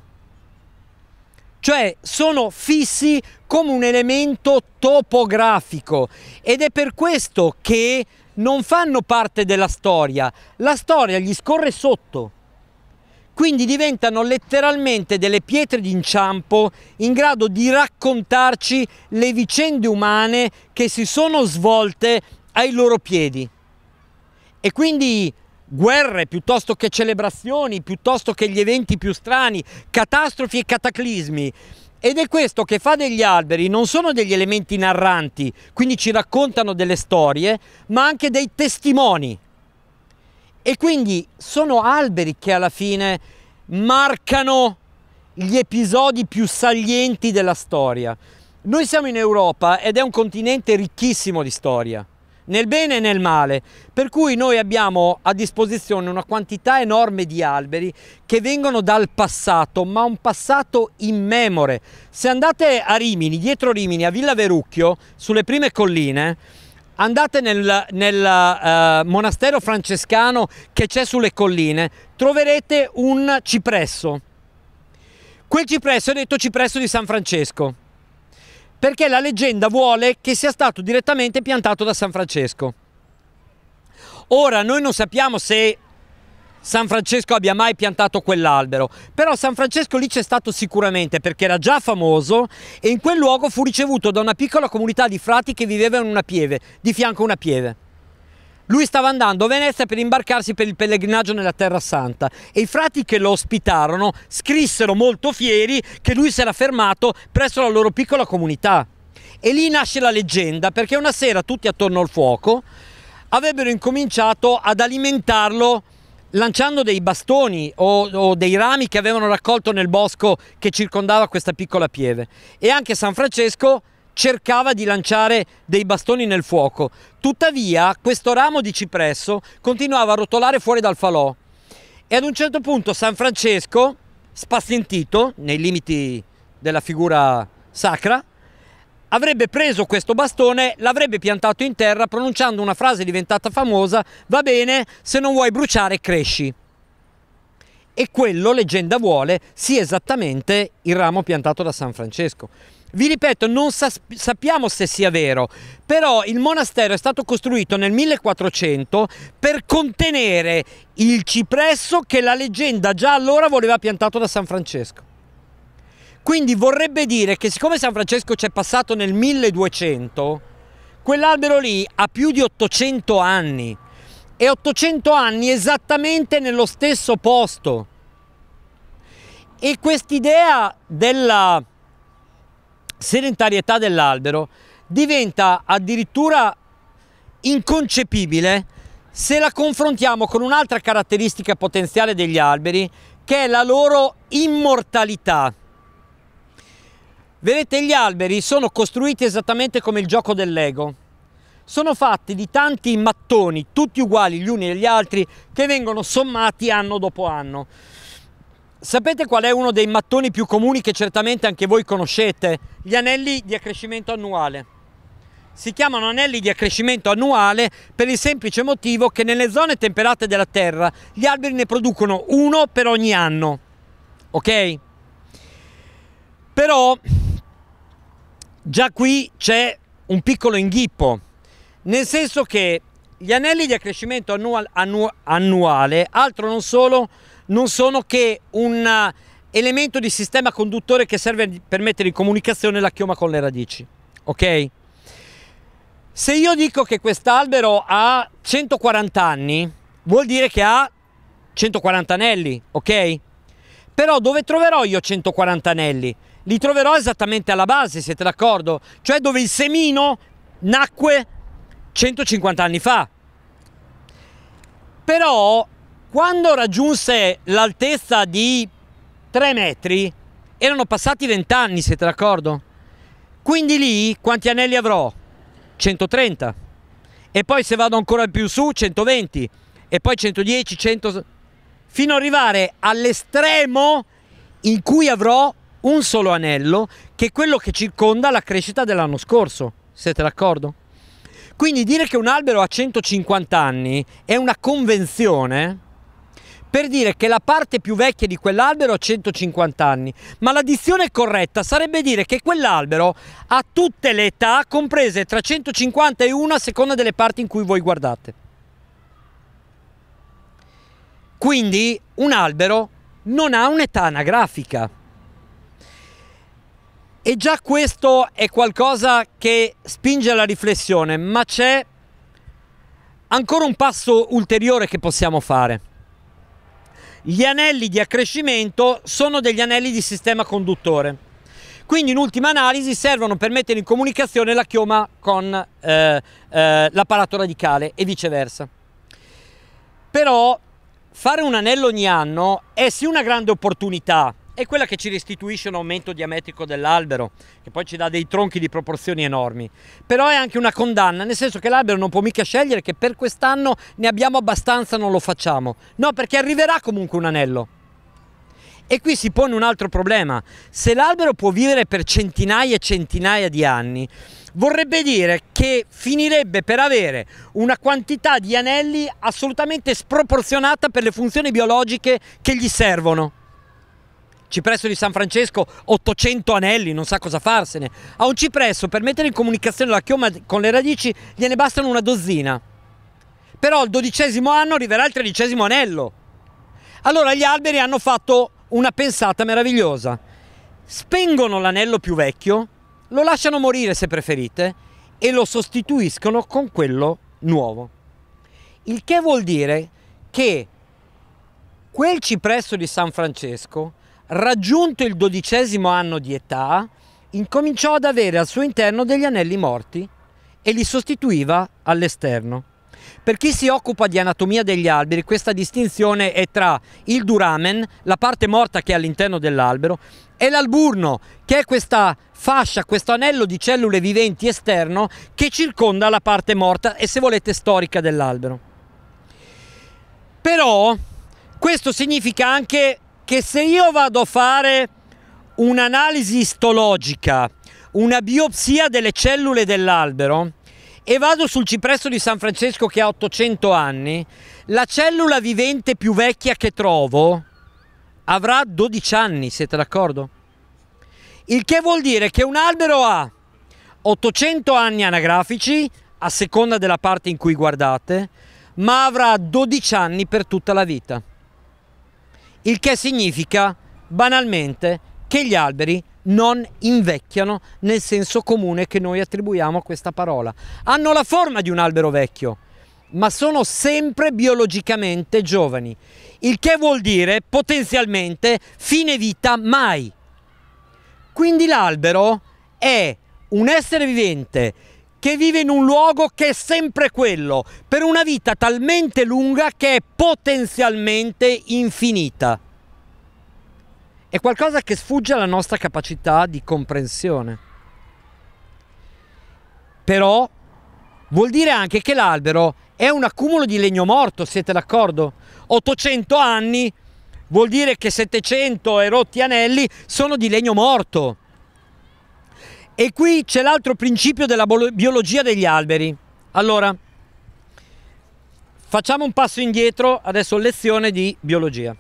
Cioè sono fissi come un elemento topografico ed è per questo che non fanno parte della storia, la storia gli scorre sotto. Quindi diventano letteralmente delle pietre d'inciampo in grado di raccontarci le vicende umane che si sono svolte ai loro piedi. E quindi guerre piuttosto che celebrazioni, piuttosto che gli eventi più strani, catastrofi e cataclismi. Ed è questo che fa degli alberi, non sono degli elementi narranti, quindi ci raccontano delle storie, ma anche dei testimoni. E quindi sono alberi che alla fine marcano gli episodi più salienti della storia. Noi siamo in Europa ed è un continente ricchissimo di storia nel bene e nel male, per cui noi abbiamo a disposizione una quantità enorme di alberi che vengono dal passato, ma un passato immemore. Se andate a Rimini, dietro Rimini, a Villa Verucchio, sulle prime colline, andate nel, nel uh, monastero francescano che c'è sulle colline, troverete un cipresso. Quel cipresso è detto cipresso di San Francesco perché la leggenda vuole che sia stato direttamente piantato da San Francesco. Ora noi non sappiamo se San Francesco abbia mai piantato quell'albero, però San Francesco lì c'è stato sicuramente perché era già famoso e in quel luogo fu ricevuto da una piccola comunità di frati che viveva in una pieve, di fianco a una pieve. Lui stava andando a Venezia per imbarcarsi per il pellegrinaggio nella Terra Santa e i frati che lo ospitarono scrissero molto fieri che lui si era fermato presso la loro piccola comunità. E lì nasce la leggenda perché una sera tutti attorno al fuoco avrebbero incominciato ad alimentarlo lanciando dei bastoni o, o, dei rami che avevano raccolto nel bosco che circondava questa piccola pieve. E anche San Francesco cercava di lanciare dei bastoni nel fuoco. Tuttavia questo ramo di cipresso continuava a rotolare fuori dal falò e ad un certo punto San Francesco, spazientito nei limiti della figura sacra, avrebbe preso questo bastone, l'avrebbe piantato in terra pronunciando una frase diventata famosa, va bene, se non vuoi bruciare cresci. E quello, leggenda vuole, sia esattamente il ramo piantato da San Francesco. Vi ripeto, non sa sappiamo se sia vero, però il monastero è stato costruito nel 1400 per contenere il cipresso che la leggenda già allora voleva piantato da San Francesco. Quindi vorrebbe dire che siccome San Francesco ci è passato nel 1200, quell'albero lì ha più di 800 anni e 800 anni esattamente nello stesso posto. E quest'idea della sedentarietà dell'albero diventa addirittura inconcepibile se la confrontiamo con un'altra caratteristica potenziale degli alberi che è la loro immortalità. Vedete gli alberi sono costruiti esattamente come il gioco dell'ego. Sono fatti di tanti mattoni, tutti uguali gli uni agli altri, che vengono sommati anno dopo anno. Sapete qual è uno dei mattoni più comuni che certamente anche voi conoscete? Gli anelli di accrescimento annuale si chiamano anelli di accrescimento annuale per il semplice motivo che nelle zone temperate della Terra gli alberi ne producono uno per ogni anno. Ok? Però già qui c'è un piccolo inghippo, nel senso che gli anelli di accrescimento annual, annuale altro non solo, non sono che un eh, elemento di sistema conduttore che serve per mettere in comunicazione la chioma con le radici. Ok? Se io dico che quest'albero ha 140 anni, vuol dire che ha 140 anelli, ok? Però dove troverò io 140 anelli? Li troverò esattamente alla base, siete d'accordo? Cioè dove il semino nacque 150 anni fa. Però quando raggiunse l'altezza di 3 metri, erano passati 20 anni, siete d'accordo? Quindi lì quanti anelli avrò? 130. E poi se vado ancora più su, 120. E poi 110, 100... Fino ad arrivare all'estremo in cui avrò un solo anello, che è quello che circonda la crescita dell'anno scorso. Siete d'accordo? Quindi dire che un albero ha 150 anni è una convenzione per dire che la parte più vecchia di quell'albero ha 150 anni, ma l'addizione corretta sarebbe dire che quell'albero ha tutte le età comprese tra 150 e 1 a seconda delle parti in cui voi guardate. Quindi un albero non ha un'età anagrafica. E già questo è qualcosa che spinge alla riflessione, ma c'è ancora un passo ulteriore che possiamo fare. Gli anelli di accrescimento sono degli anelli di sistema conduttore quindi in ultima analisi servono per mettere in comunicazione la chioma con eh, eh, l'apparato radicale e viceversa. Però fare un anello ogni anno è sì una grande opportunità è quella che ci restituisce un aumento diametrico dell'albero, che poi ci dà dei tronchi di proporzioni enormi. Però è anche una condanna, nel senso che l'albero non può mica scegliere che per quest'anno ne abbiamo abbastanza, non lo facciamo. No, perché arriverà comunque un anello. E qui si pone un altro problema. Se l'albero può vivere per centinaia e centinaia di anni, vorrebbe dire che finirebbe per avere una quantità di anelli assolutamente sproporzionata per le funzioni biologiche che gli servono cipresso di San Francesco 800 anelli, non sa cosa farsene. A un cipresso per mettere in comunicazione la chioma con le radici gliene bastano una dozzina. Però al dodicesimo anno arriverà il tredicesimo anello. Allora gli alberi hanno fatto una pensata meravigliosa. Spengono l'anello più vecchio, lo lasciano morire se preferite e lo sostituiscono con quello nuovo. Il che vuol dire che quel cipresso di San Francesco Raggiunto il dodicesimo anno di età, incominciò ad avere al suo interno degli anelli morti e li sostituiva all'esterno. Per chi si occupa di anatomia degli alberi, questa distinzione è tra il duramen, la parte morta che è all'interno dell'albero, e l'alburno, che è questa fascia, questo anello di cellule viventi esterno che circonda la parte morta e se volete storica dell'albero. Però questo significa anche che se io vado a fare un'analisi istologica, una biopsia delle cellule dell'albero e vado sul cipresso di San Francesco che ha 800 anni, la cellula vivente più vecchia che trovo avrà 12 anni, siete d'accordo? Il che vuol dire che un albero ha 800 anni anagrafici, a seconda della parte in cui guardate, ma avrà 12 anni per tutta la vita il che significa banalmente che gli alberi non invecchiano nel senso comune che noi attribuiamo a questa parola. Hanno la forma di un albero vecchio, ma sono sempre biologicamente giovani, il che vuol dire potenzialmente fine vita mai. Quindi l'albero è un essere vivente che vive in un luogo che è sempre quello, per una vita talmente lunga che è potenzialmente infinita. È qualcosa che sfugge alla nostra capacità di comprensione. Però vuol dire anche che l'albero è un accumulo di legno morto, siete d'accordo? 800 anni vuol dire che 700 e rotti anelli sono di legno morto. E qui c'è l'altro principio della biologia degli alberi. Allora, facciamo un passo indietro, adesso lezione di biologia.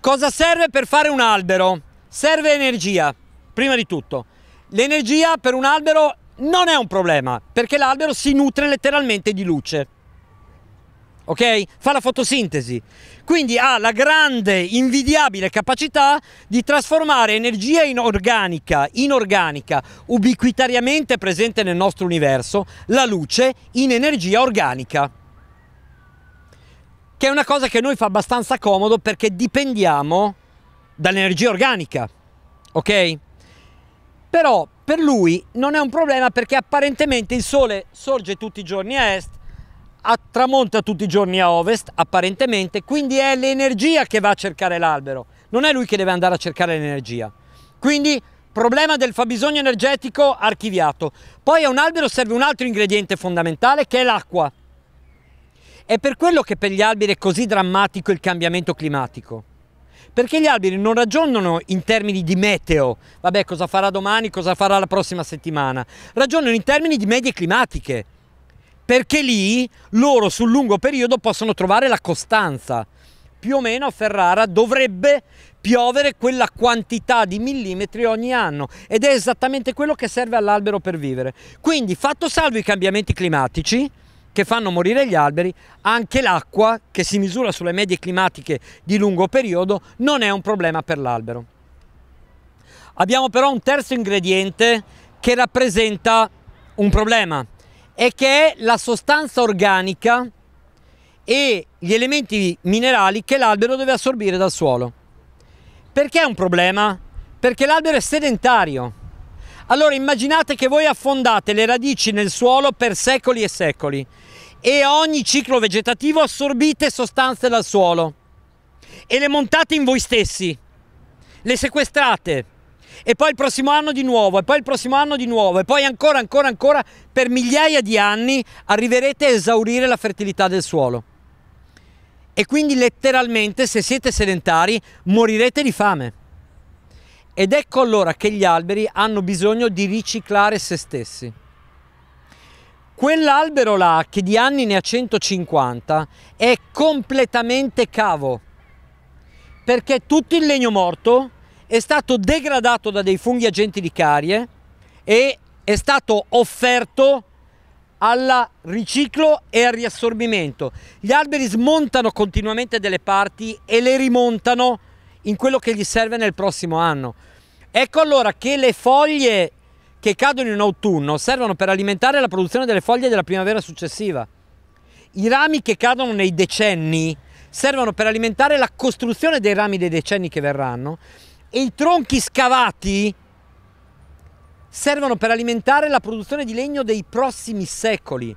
Cosa serve per fare un albero? Serve energia, prima di tutto. L'energia per un albero non è un problema, perché l'albero si nutre letteralmente di luce ok? Fa la fotosintesi, quindi ha la grande, invidiabile capacità di trasformare energia inorganica, inorganica, ubiquitariamente presente nel nostro universo, la luce, in energia organica che è una cosa che a noi fa abbastanza comodo perché dipendiamo dall'energia organica, ok? Però per lui non è un problema perché apparentemente il sole sorge tutti i giorni a est, tramonta tutti i giorni a ovest, apparentemente, quindi è l'energia che va a cercare l'albero, non è lui che deve andare a cercare l'energia. Quindi problema del fabbisogno energetico archiviato. Poi a un albero serve un altro ingrediente fondamentale che è l'acqua. È per quello che per gli alberi è così drammatico il cambiamento climatico. Perché gli alberi non ragionano in termini di meteo, vabbè cosa farà domani, cosa farà la prossima settimana, ragionano in termini di medie climatiche perché lì loro sul lungo periodo possono trovare la costanza. Più o meno a Ferrara dovrebbe piovere quella quantità di millimetri ogni anno ed è esattamente quello che serve all'albero per vivere. Quindi, fatto salvo i cambiamenti climatici che fanno morire gli alberi, anche l'acqua, che si misura sulle medie climatiche di lungo periodo, non è un problema per l'albero. Abbiamo però un terzo ingrediente che rappresenta un problema e che è la sostanza organica e gli elementi minerali che l'albero deve assorbire dal suolo. Perché è un problema? Perché l'albero è sedentario. Allora immaginate che voi affondate le radici nel suolo per secoli e secoli e ogni ciclo vegetativo assorbite sostanze dal suolo e le montate in voi stessi, le sequestrate e poi il prossimo anno di nuovo, e poi il prossimo anno di nuovo, e poi ancora, ancora, ancora, per migliaia di anni arriverete a esaurire la fertilità del suolo. E quindi letteralmente, se siete sedentari, morirete di fame. Ed ecco allora che gli alberi hanno bisogno di riciclare se stessi. Quell'albero là, che di anni ne ha 150, è completamente cavo, perché tutto il legno morto è stato degradato da dei funghi agenti di carie e è stato offerto al riciclo e al riassorbimento. Gli alberi smontano continuamente delle parti e le rimontano in quello che gli serve nel prossimo anno. Ecco allora che le foglie che cadono in autunno servono per alimentare la produzione delle foglie della primavera successiva. I rami che cadono nei decenni servono per alimentare la costruzione dei rami dei decenni che verranno e i tronchi scavati servono per alimentare la produzione di legno dei prossimi secoli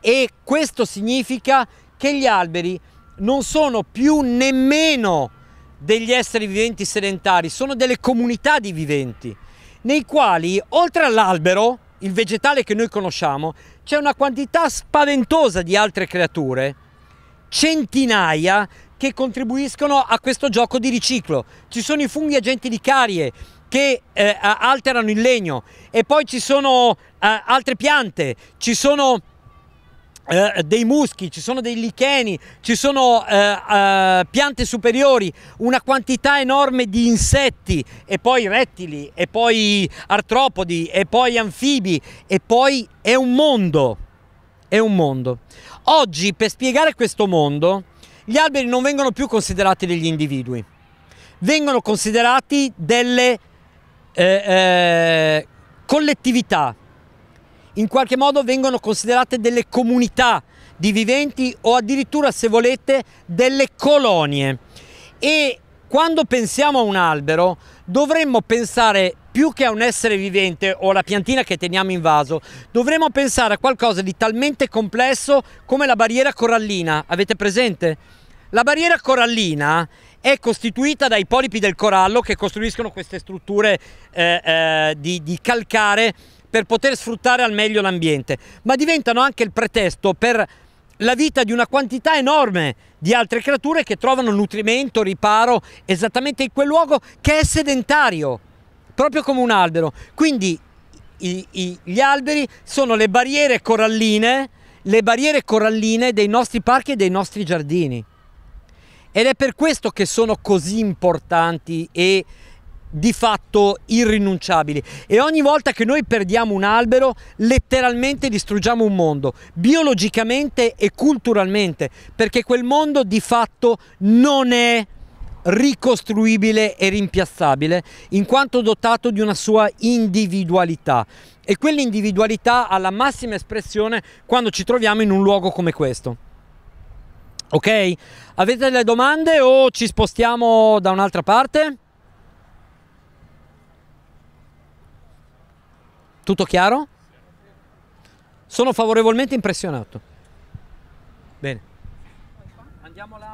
e questo significa che gli alberi non sono più nemmeno degli esseri viventi sedentari, sono delle comunità di viventi, nei quali oltre all'albero, il vegetale che noi conosciamo, c'è una quantità spaventosa di altre creature, centinaia che contribuiscono a questo gioco di riciclo. Ci sono i funghi agenti di carie che eh, alterano il legno e poi ci sono eh, altre piante, ci sono eh, dei muschi, ci sono dei licheni, ci sono eh, eh, piante superiori, una quantità enorme di insetti e poi rettili e poi artropodi e poi anfibi e poi è un mondo, è un mondo. Oggi per spiegare questo mondo gli alberi non vengono più considerati degli individui, vengono considerati delle eh, eh, collettività, in qualche modo vengono considerate delle comunità di viventi o addirittura, se volete, delle colonie. E quando pensiamo a un albero dovremmo pensare più che a un essere vivente o alla piantina che teniamo in vaso, dovremmo pensare a qualcosa di talmente complesso come la barriera corallina. Avete presente? La barriera corallina è costituita dai polipi del corallo che costruiscono queste strutture eh, eh, di, di calcare per poter sfruttare al meglio l'ambiente, ma diventano anche il pretesto per la vita di una quantità enorme di altre creature che trovano nutrimento, riparo esattamente in quel luogo che è sedentario, proprio come un albero. Quindi i, i, gli alberi sono le barriere coralline, le barriere coralline dei nostri parchi e dei nostri giardini. Ed è per questo che sono così importanti e di fatto irrinunciabili e ogni volta che noi perdiamo un albero letteralmente distruggiamo un mondo biologicamente e culturalmente perché quel mondo di fatto non è ricostruibile e rimpiazzabile in quanto dotato di una sua individualità e quell'individualità ha la massima espressione quando ci troviamo in un luogo come questo. Ok? Avete delle domande o ci spostiamo da un'altra parte? Tutto chiaro? Sono favorevolmente impressionato. Bene. Andiamo là.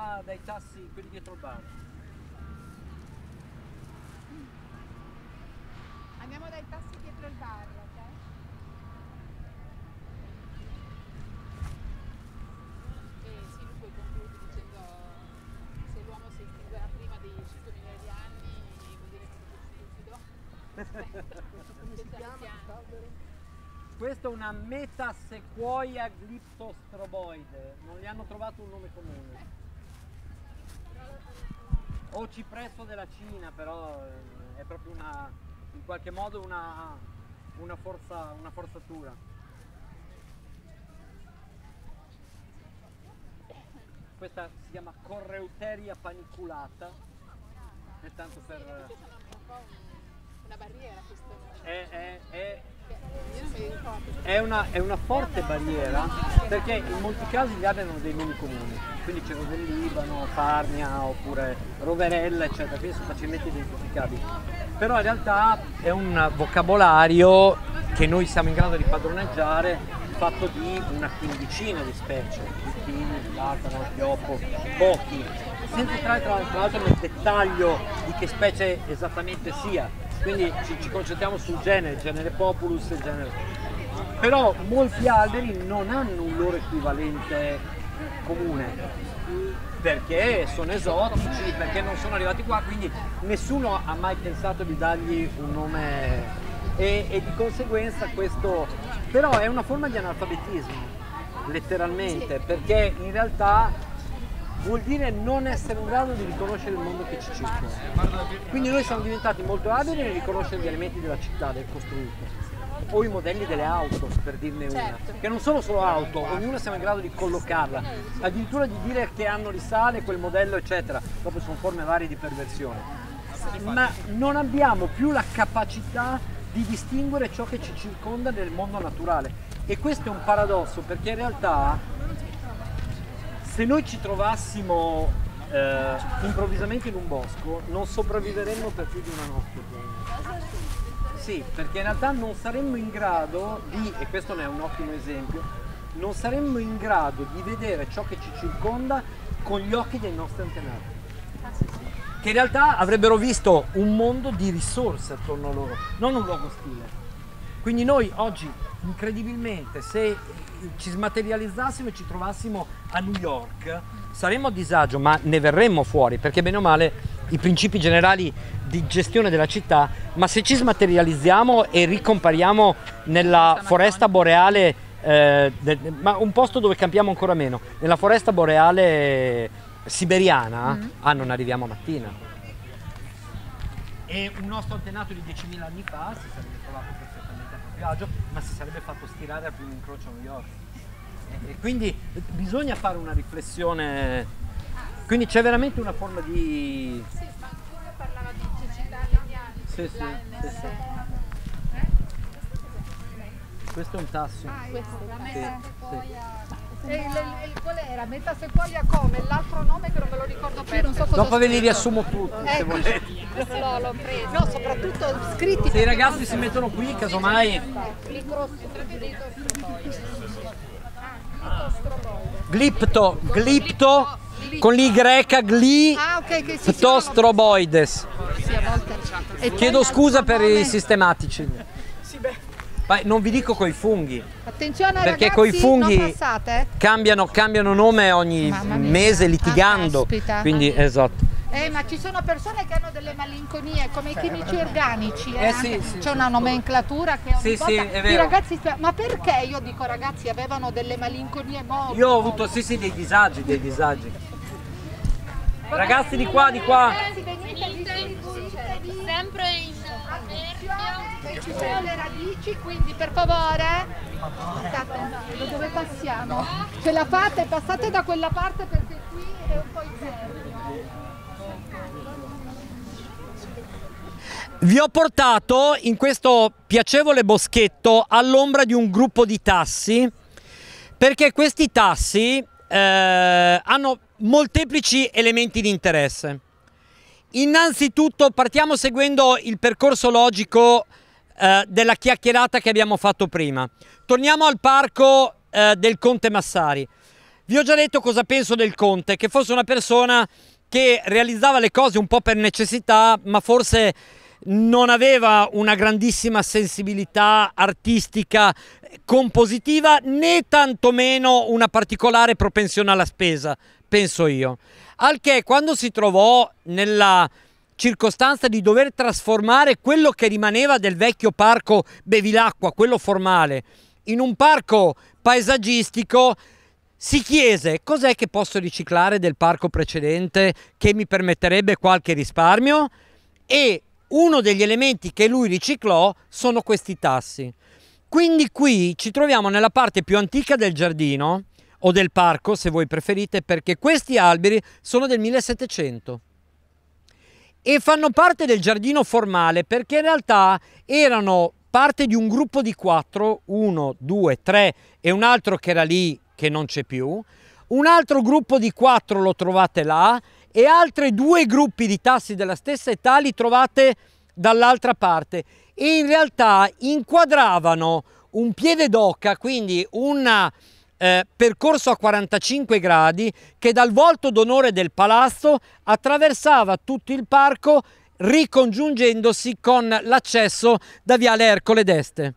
Questa è una meta metasequoia gliptostroboide, non gli hanno trovato un nome comune. O cipresso della Cina, però eh, è proprio una, in qualche modo una, una, forza, una forzatura. Questa si chiama Correuteria paniculata, è tanto per... Una barriera questa. È, è, è è una, è una, forte barriera perché in molti casi gli abbiano dei nomi comuni, quindi c'è del Libano, Parnia oppure Roverella eccetera, quindi sono facilmente identificabili. Però in realtà è un vocabolario che noi siamo in grado di padroneggiare fatto di una quindicina di specie, zucchine, platano, pioppo, pochi, senza entrare tra l'altro nel dettaglio di che specie esattamente sia, quindi ci, ci concentriamo sul genere, genere populus e genere. Però molti alberi non hanno un loro equivalente comune perché sono esotici, perché non sono arrivati qua, quindi nessuno ha mai pensato di dargli un nome e, e di conseguenza questo però è una forma di analfabetismo letteralmente perché in realtà vuol dire non essere in grado di riconoscere il mondo che ci circonda. Quindi noi siamo diventati molto abili nel riconoscere gli elementi della città, del costruito o i modelli delle auto, per dirne una, certo. che non sono solo auto, ognuna siamo in grado di collocarla, addirittura di dire che hanno risale quel modello, eccetera, dopo sono forme varie di perversione. Ma non abbiamo più la capacità di distinguere ciò che ci circonda nel mondo naturale. E questo è un paradosso, perché in realtà se noi ci trovassimo eh, improvvisamente in un bosco non sopravviveremmo per più di una notte. Sì, perché in realtà non saremmo in grado di, e questo ne è un ottimo esempio, non saremmo in grado di vedere ciò che ci circonda con gli occhi dei nostri antenati. Che in realtà avrebbero visto un mondo di risorse attorno a loro, non un luogo stile quindi noi oggi, incredibilmente, se ci smaterializzassimo e ci trovassimo a New York, saremmo a disagio, ma ne verremmo fuori, perché bene o male i principi generali di gestione della città, ma se ci smaterializziamo e ricompariamo nella foresta boreale, eh, de, ma un posto dove campiamo ancora meno, nella foresta boreale eh, siberiana, mm-hmm. ah non arriviamo a mattina. E un nostro antenato di 10.000 anni fa si sarebbe viaggio, ma si sarebbe fatto stirare al primo incrocio a New York. E, quindi bisogna fare una riflessione, quindi c'è veramente una forma di... Sì, ma parlava di cecità sì, sì, sì, sì. Eh? Questo è un tasso. Ah, questo, ecco, sì, sì. E il, il, qual era? Metà sequoia come? L'altro nome che non me lo ricordo più, non so cosa Dopo ve li riassumo tutti, ecco, se volete. No, l'ho preso. No, soprattutto scritti. Se i ragazzi si mettono qui, casomai... Glipto, glipto con l'Y gli ah, ptostroboides. Chiedo scusa per i sistematici. Ma non vi dico coi funghi. Attenzione perché ragazzi, coi funghi cambiano, cambiano, nome ogni mese ah, litigando. Ah, quindi eh. esatto. Eh, ma ci sono persone che hanno delle malinconie come i eh, chimici organici, eh, eh sì, sì, c'è una nomenclatura che ogni sì, volta sì, ragazzi, ma perché io dico ragazzi avevano delle malinconie molto? Io ho avuto molto. sì sì dei disagi, dei disagi. Ragazzi di qua, di qua. Sempre in Perchio. ci sono le radici, quindi per favore state dove passiamo. Ce la fate, passate da quella parte perché qui è un po' inferno. Vi ho portato in questo piacevole boschetto all'ombra di un gruppo di tassi perché questi tassi eh, hanno molteplici elementi di interesse. Innanzitutto partiamo seguendo il percorso logico eh, della chiacchierata che abbiamo fatto prima. Torniamo al parco eh, del Conte Massari. Vi ho già detto cosa penso del Conte, che fosse una persona che realizzava le cose un po' per necessità, ma forse non aveva una grandissima sensibilità artistica eh, compositiva né tantomeno una particolare propensione alla spesa penso io. Al che quando si trovò nella circostanza di dover trasformare quello che rimaneva del vecchio parco Bevilacqua, quello formale, in un parco paesaggistico, si chiese cos'è che posso riciclare del parco precedente che mi permetterebbe qualche risparmio e uno degli elementi che lui riciclò sono questi tassi. Quindi qui ci troviamo nella parte più antica del giardino o del parco se voi preferite perché questi alberi sono del 1700 e fanno parte del giardino formale perché in realtà erano parte di un gruppo di quattro, uno, due, tre e un altro che era lì che non c'è più, un altro gruppo di quattro lo trovate là e altri due gruppi di tassi della stessa età li trovate dall'altra parte e in realtà inquadravano un piede d'oca, quindi una eh, percorso a 45 gradi che dal volto d'onore del palazzo attraversava tutto il parco ricongiungendosi con l'accesso da Viale Ercole d'Este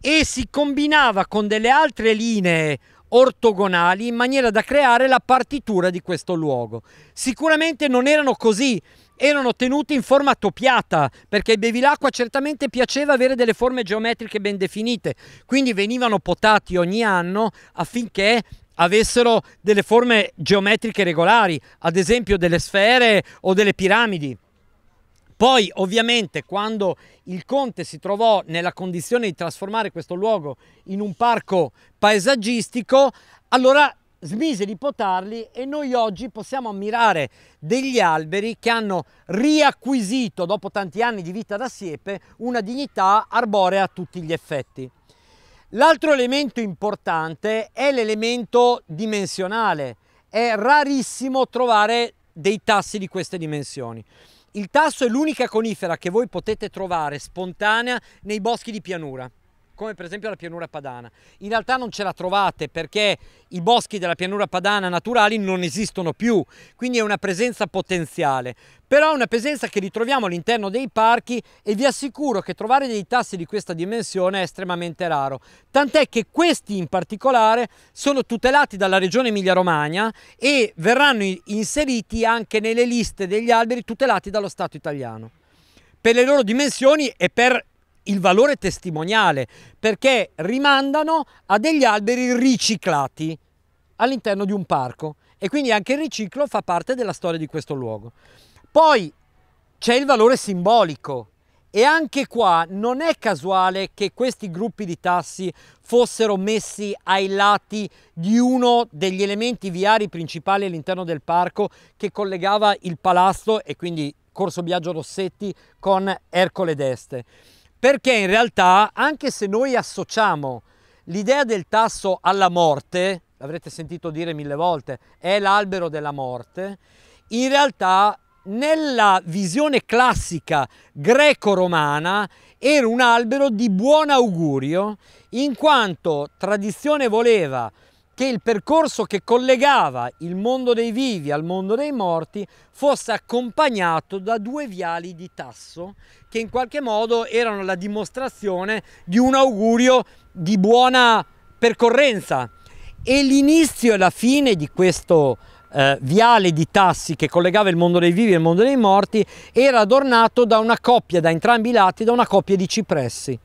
e si combinava con delle altre linee ortogonali in maniera da creare la partitura di questo luogo. Sicuramente non erano così erano tenuti in forma topiata, perché ai bevilacqua certamente piaceva avere delle forme geometriche ben definite, quindi venivano potati ogni anno affinché avessero delle forme geometriche regolari, ad esempio delle sfere o delle piramidi. Poi ovviamente quando il conte si trovò nella condizione di trasformare questo luogo in un parco paesaggistico, allora smise di potarli e noi oggi possiamo ammirare degli alberi che hanno riacquisito dopo tanti anni di vita da siepe una dignità arborea a tutti gli effetti. L'altro elemento importante è l'elemento dimensionale. È rarissimo trovare dei tassi di queste dimensioni. Il tasso è l'unica conifera che voi potete trovare spontanea nei boschi di pianura come per esempio la pianura padana. In realtà non ce la trovate perché i boschi della pianura padana naturali non esistono più, quindi è una presenza potenziale, però è una presenza che ritroviamo all'interno dei parchi e vi assicuro che trovare dei tassi di questa dimensione è estremamente raro, tant'è che questi in particolare sono tutelati dalla regione Emilia-Romagna e verranno inseriti anche nelle liste degli alberi tutelati dallo Stato italiano per le loro dimensioni e per il valore testimoniale perché rimandano a degli alberi riciclati all'interno di un parco e quindi anche il riciclo fa parte della storia di questo luogo. Poi c'è il valore simbolico e anche qua non è casuale che questi gruppi di tassi fossero messi ai lati di uno degli elementi viari principali all'interno del parco che collegava il palazzo e quindi Corso Biagio Rossetti con Ercole d'Este perché in realtà anche se noi associamo l'idea del tasso alla morte, l'avrete sentito dire mille volte, è l'albero della morte, in realtà nella visione classica greco-romana era un albero di buon augurio in quanto tradizione voleva che il percorso che collegava il mondo dei vivi al mondo dei morti fosse accompagnato da due viali di tasso che in qualche modo erano la dimostrazione di un augurio di buona percorrenza. E l'inizio e la fine di questo eh, viale di tassi che collegava il mondo dei vivi e il mondo dei morti era adornato da una coppia, da entrambi i lati, da una coppia di cipressi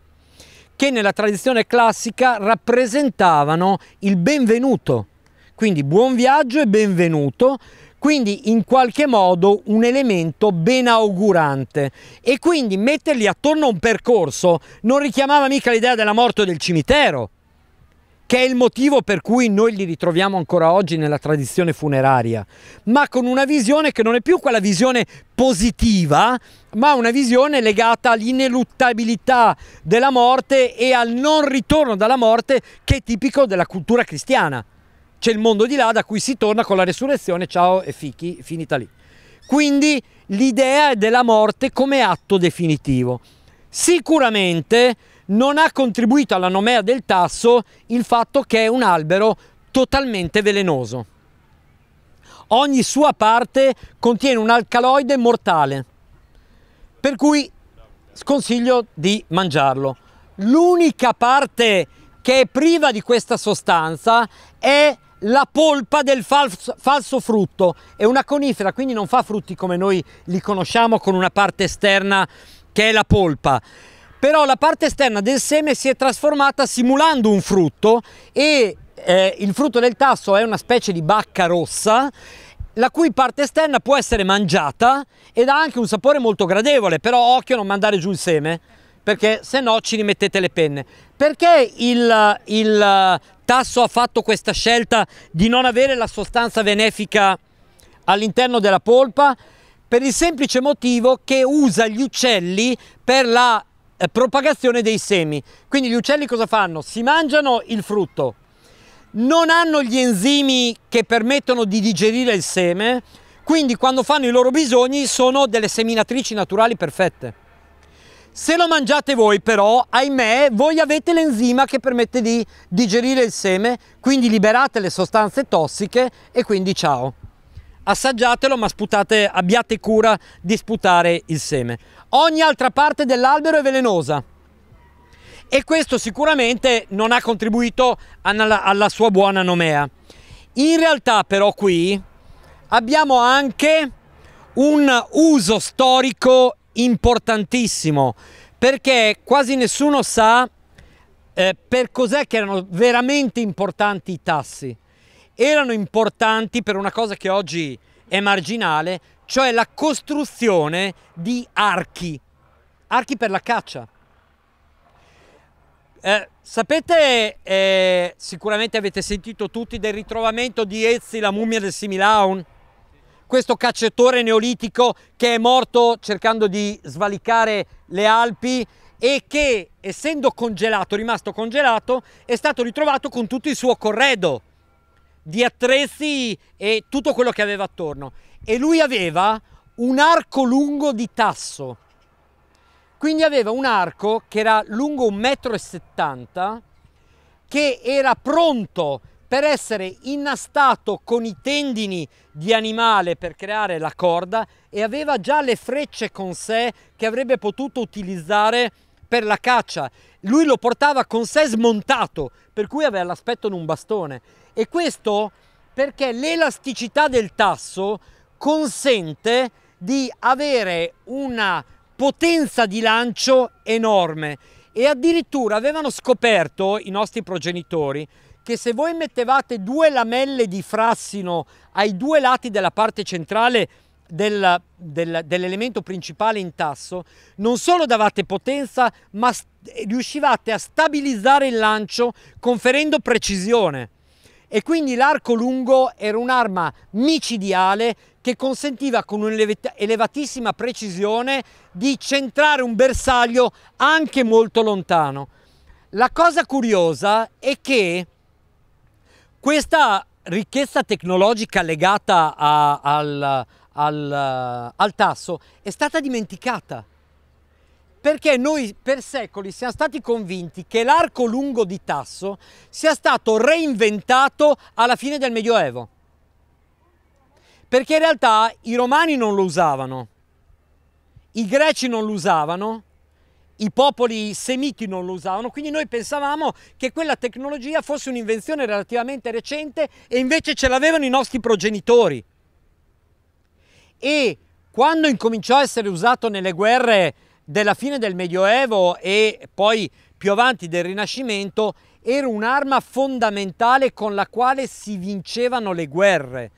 che nella tradizione classica rappresentavano il benvenuto. Quindi buon viaggio e benvenuto, quindi in qualche modo un elemento ben augurante e quindi metterli attorno a un percorso non richiamava mica l'idea della morte o del cimitero che è il motivo per cui noi li ritroviamo ancora oggi nella tradizione funeraria, ma con una visione che non è più quella visione positiva, ma una visione legata all'ineluttabilità della morte e al non ritorno dalla morte che è tipico della cultura cristiana. C'è il mondo di là da cui si torna con la resurrezione, ciao e fichi, finita lì. Quindi l'idea è della morte come atto definitivo. Sicuramente non ha contribuito alla nomea del tasso il fatto che è un albero totalmente velenoso. Ogni sua parte contiene un alcaloide mortale, per cui sconsiglio di mangiarlo. L'unica parte che è priva di questa sostanza è la polpa del falso, falso, frutto. È una conifera, quindi non fa frutti come noi li conosciamo con una parte esterna che è la polpa però la parte esterna del seme si è trasformata simulando un frutto e eh, il frutto del tasso è una specie di bacca rossa la cui parte esterna può essere mangiata ed ha anche un sapore molto gradevole, però occhio a non mandare giù il seme perché se no ci rimettete le penne. Perché il, il Tasso ha fatto questa scelta di non avere la sostanza benefica all'interno della polpa? Per il semplice motivo che usa gli uccelli per la eh, propagazione dei semi. Quindi gli uccelli cosa fanno? Si mangiano il frutto, non hanno gli enzimi che permettono di digerire il seme, quindi quando fanno i loro bisogni sono delle seminatrici naturali perfette. Se lo mangiate voi però, ahimè, voi avete l'enzima che permette di digerire il seme, quindi liberate le sostanze tossiche e quindi ciao assaggiatelo ma sputate, abbiate cura di sputare il seme. Ogni altra parte dell'albero è velenosa e questo sicuramente non ha contribuito alla, alla sua buona nomea. In realtà però qui abbiamo anche un uso storico importantissimo perché quasi nessuno sa eh, per cos'è che erano veramente importanti i tassi erano importanti per una cosa che oggi è marginale, cioè la costruzione di archi, archi per la caccia. Eh, sapete, eh, sicuramente avete sentito tutti del ritrovamento di Ezzi, la mummia del Similaun? Questo cacciatore neolitico che è morto cercando di svalicare le Alpi e che, essendo congelato, rimasto congelato, è stato ritrovato con tutto il suo corredo di attrezzi e tutto quello che aveva attorno. E lui aveva un arco lungo di tasso. Quindi aveva un arco che era lungo 1,70 m, che era pronto per essere innastato con i tendini di animale per creare la corda e aveva già le frecce con sé che avrebbe potuto utilizzare per la caccia. Lui lo portava con sé smontato, per cui aveva l'aspetto di un bastone. E questo perché l'elasticità del tasso consente di avere una potenza di lancio enorme e addirittura avevano scoperto i nostri progenitori che se voi mettevate due lamelle di frassino ai due lati della parte centrale del, del, dell'elemento principale in tasso, non solo davate potenza, ma riuscivate a stabilizzare il lancio conferendo precisione e quindi l'arco lungo era un'arma micidiale che consentiva con un'elevatissima precisione di centrare un bersaglio anche molto lontano. La cosa curiosa è che questa ricchezza tecnologica legata a, al, al, al tasso è stata dimenticata perché noi per secoli siamo stati convinti che l'arco lungo di Tasso sia stato reinventato alla fine del Medioevo, perché in realtà i romani non lo usavano, i greci non lo usavano, i popoli semiti non lo usavano, quindi noi pensavamo che quella tecnologia fosse un'invenzione relativamente recente e invece ce l'avevano i nostri progenitori. E quando incominciò a essere usato nelle guerre della fine del Medioevo e poi più avanti del Rinascimento era un'arma fondamentale con la quale si vincevano le guerre.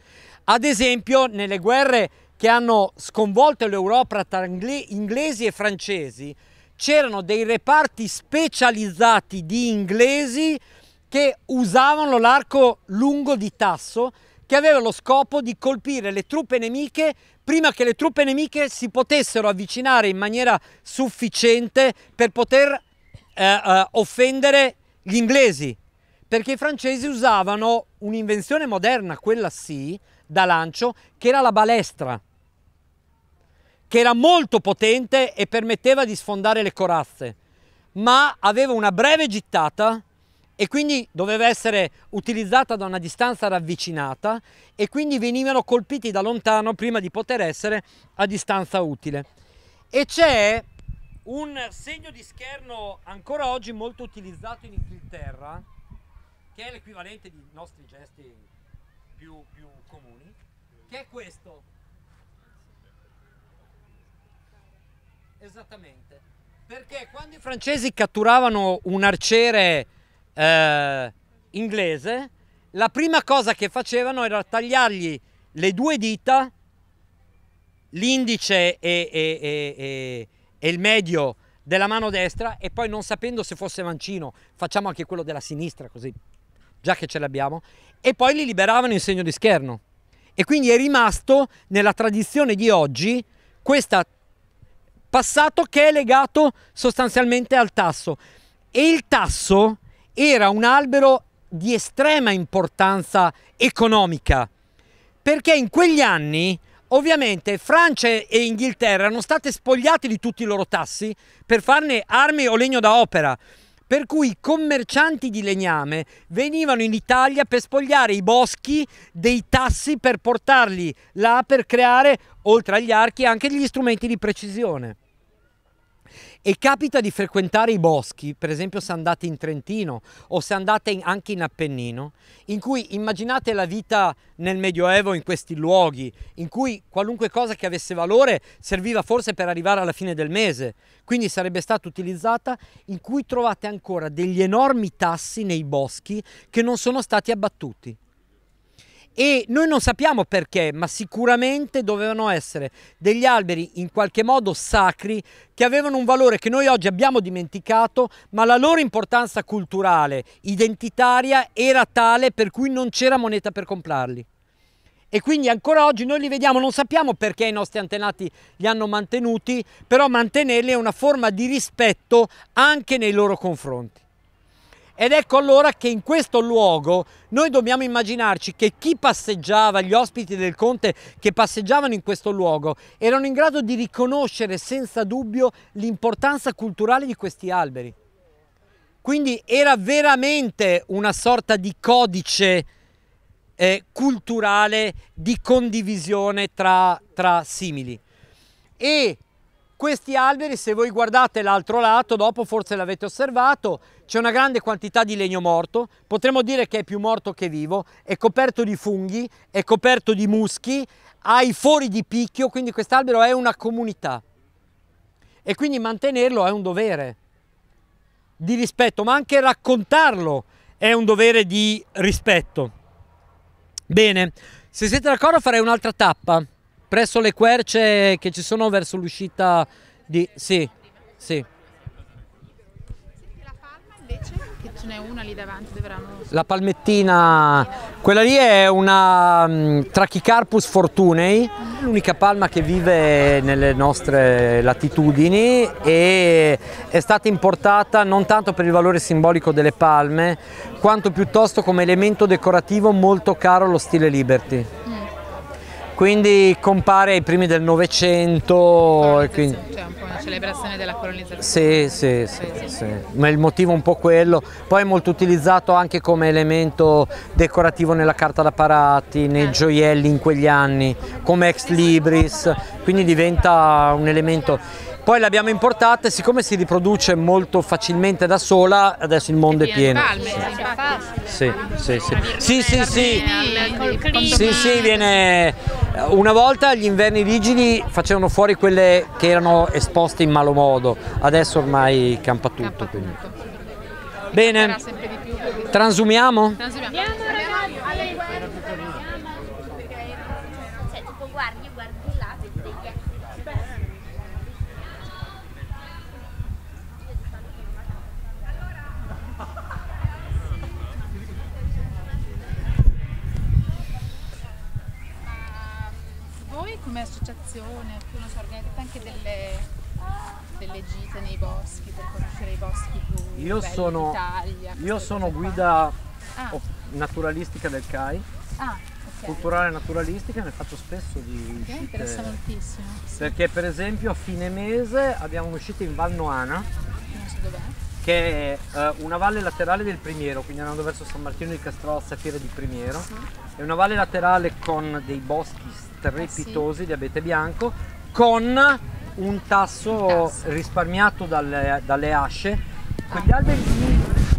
Ad esempio, nelle guerre che hanno sconvolto l'Europa tra inglesi e francesi, c'erano dei reparti specializzati di inglesi che usavano l'arco lungo di tasso che aveva lo scopo di colpire le truppe nemiche prima che le truppe nemiche si potessero avvicinare in maniera sufficiente per poter eh, eh, offendere gli inglesi, perché i francesi usavano un'invenzione moderna, quella sì, da lancio, che era la balestra, che era molto potente e permetteva di sfondare le corazze, ma aveva una breve gittata e quindi doveva essere utilizzata da una distanza ravvicinata e quindi venivano colpiti da lontano prima di poter essere a distanza utile. E c'è un segno di scherno ancora oggi molto utilizzato in Inghilterra, che è l'equivalente dei nostri gesti più, più comuni, che è questo. Esattamente. Perché quando i francesi catturavano un arciere eh, inglese, la prima cosa che facevano era tagliargli le due dita, l'indice e, e, e, e, il medio della mano destra e poi non sapendo se fosse mancino facciamo anche quello della sinistra così già che ce l'abbiamo e poi li liberavano in segno di scherno e quindi è rimasto nella tradizione di oggi questo passato che è legato sostanzialmente al tasso e il tasso era un albero di estrema importanza economica, perché in quegli anni ovviamente Francia e Inghilterra erano state spogliate di tutti i loro tassi per farne armi o legno da opera, per cui i commercianti di legname venivano in Italia per spogliare i boschi dei tassi per portarli là per creare, oltre agli archi, anche degli strumenti di precisione e capita di frequentare i boschi, per esempio se andate in Trentino o se andate in, anche in Appennino, in cui immaginate la vita nel Medioevo in questi luoghi, in cui qualunque cosa che avesse valore serviva forse per arrivare alla fine del mese, quindi sarebbe stata utilizzata, in cui trovate ancora degli enormi tassi nei boschi che non sono stati abbattuti e noi non sappiamo perché, ma sicuramente dovevano essere degli alberi in qualche modo sacri che avevano un valore che noi oggi abbiamo dimenticato, ma la loro importanza culturale, identitaria era tale per cui non c'era moneta per comprarli. E quindi ancora oggi noi li vediamo, non sappiamo perché i nostri antenati li hanno mantenuti, però mantenerli è una forma di rispetto anche nei loro confronti. Ed ecco allora che in questo luogo noi dobbiamo immaginarci che chi passeggiava, gli ospiti del conte che passeggiavano in questo luogo, erano in grado di riconoscere senza dubbio l'importanza culturale di questi alberi. Quindi era veramente una sorta di codice eh, culturale di condivisione tra, tra simili. E questi alberi, se voi guardate l'altro lato, dopo forse l'avete osservato, c'è una grande quantità di legno morto, potremmo dire che è più morto che vivo, è coperto di funghi, è coperto di muschi, ha i fori di picchio, quindi quest'albero è una comunità. E quindi mantenerlo è un dovere di rispetto, ma anche raccontarlo è un dovere di rispetto. Bene, se siete d'accordo farei un'altra tappa presso le querce che ci sono verso l'uscita di... Sì, sì. La palma invece, ce n'è una lì davanti dovranno... La palmettina, quella lì è una um, Trachycarpus fortunei, l'unica palma che vive nelle nostre latitudini e è stata importata non tanto per il valore simbolico delle palme, quanto piuttosto come elemento decorativo molto caro allo stile Liberty quindi compare ai primi del Novecento. Quindi... Cioè un po' una celebrazione della colonizzazione. Sì, sì, sì, sì, ma il motivo è un po' quello. Poi è molto utilizzato anche come elemento decorativo nella carta da parati, nei eh. gioielli in quegli anni, come ex libris, quindi diventa un elemento... Poi l'abbiamo importata e siccome si riproduce molto facilmente da sola, adesso il mondo è pieno. Sì, sì, sì. Sì, sì, sì. Sì, sì, viene eh, una volta gli inverni rigidi facevano fuori quelle che erano esposte in malo modo, adesso ormai campa tutto. Campa Bene, transumiamo? Transumiamo. come associazione, più non so, organizzate anche delle, delle, gite nei boschi per conoscere i boschi più io sono, d'Italia. Io sono guida ah. naturalistica del CAI. Ah, okay. culturale naturalistica ne faccio spesso di okay, uscite interessa moltissimo perché per esempio a fine mese abbiamo un'uscita in Val Noana so che è eh, una valle laterale del Primiero quindi andando verso San Martino di Castrò Sapire di Primiero sì. è una valle laterale con dei boschi strepitosi, eh sì. diabete bianco, con un tasso risparmiato dalle, dalle asce. Quegli alberi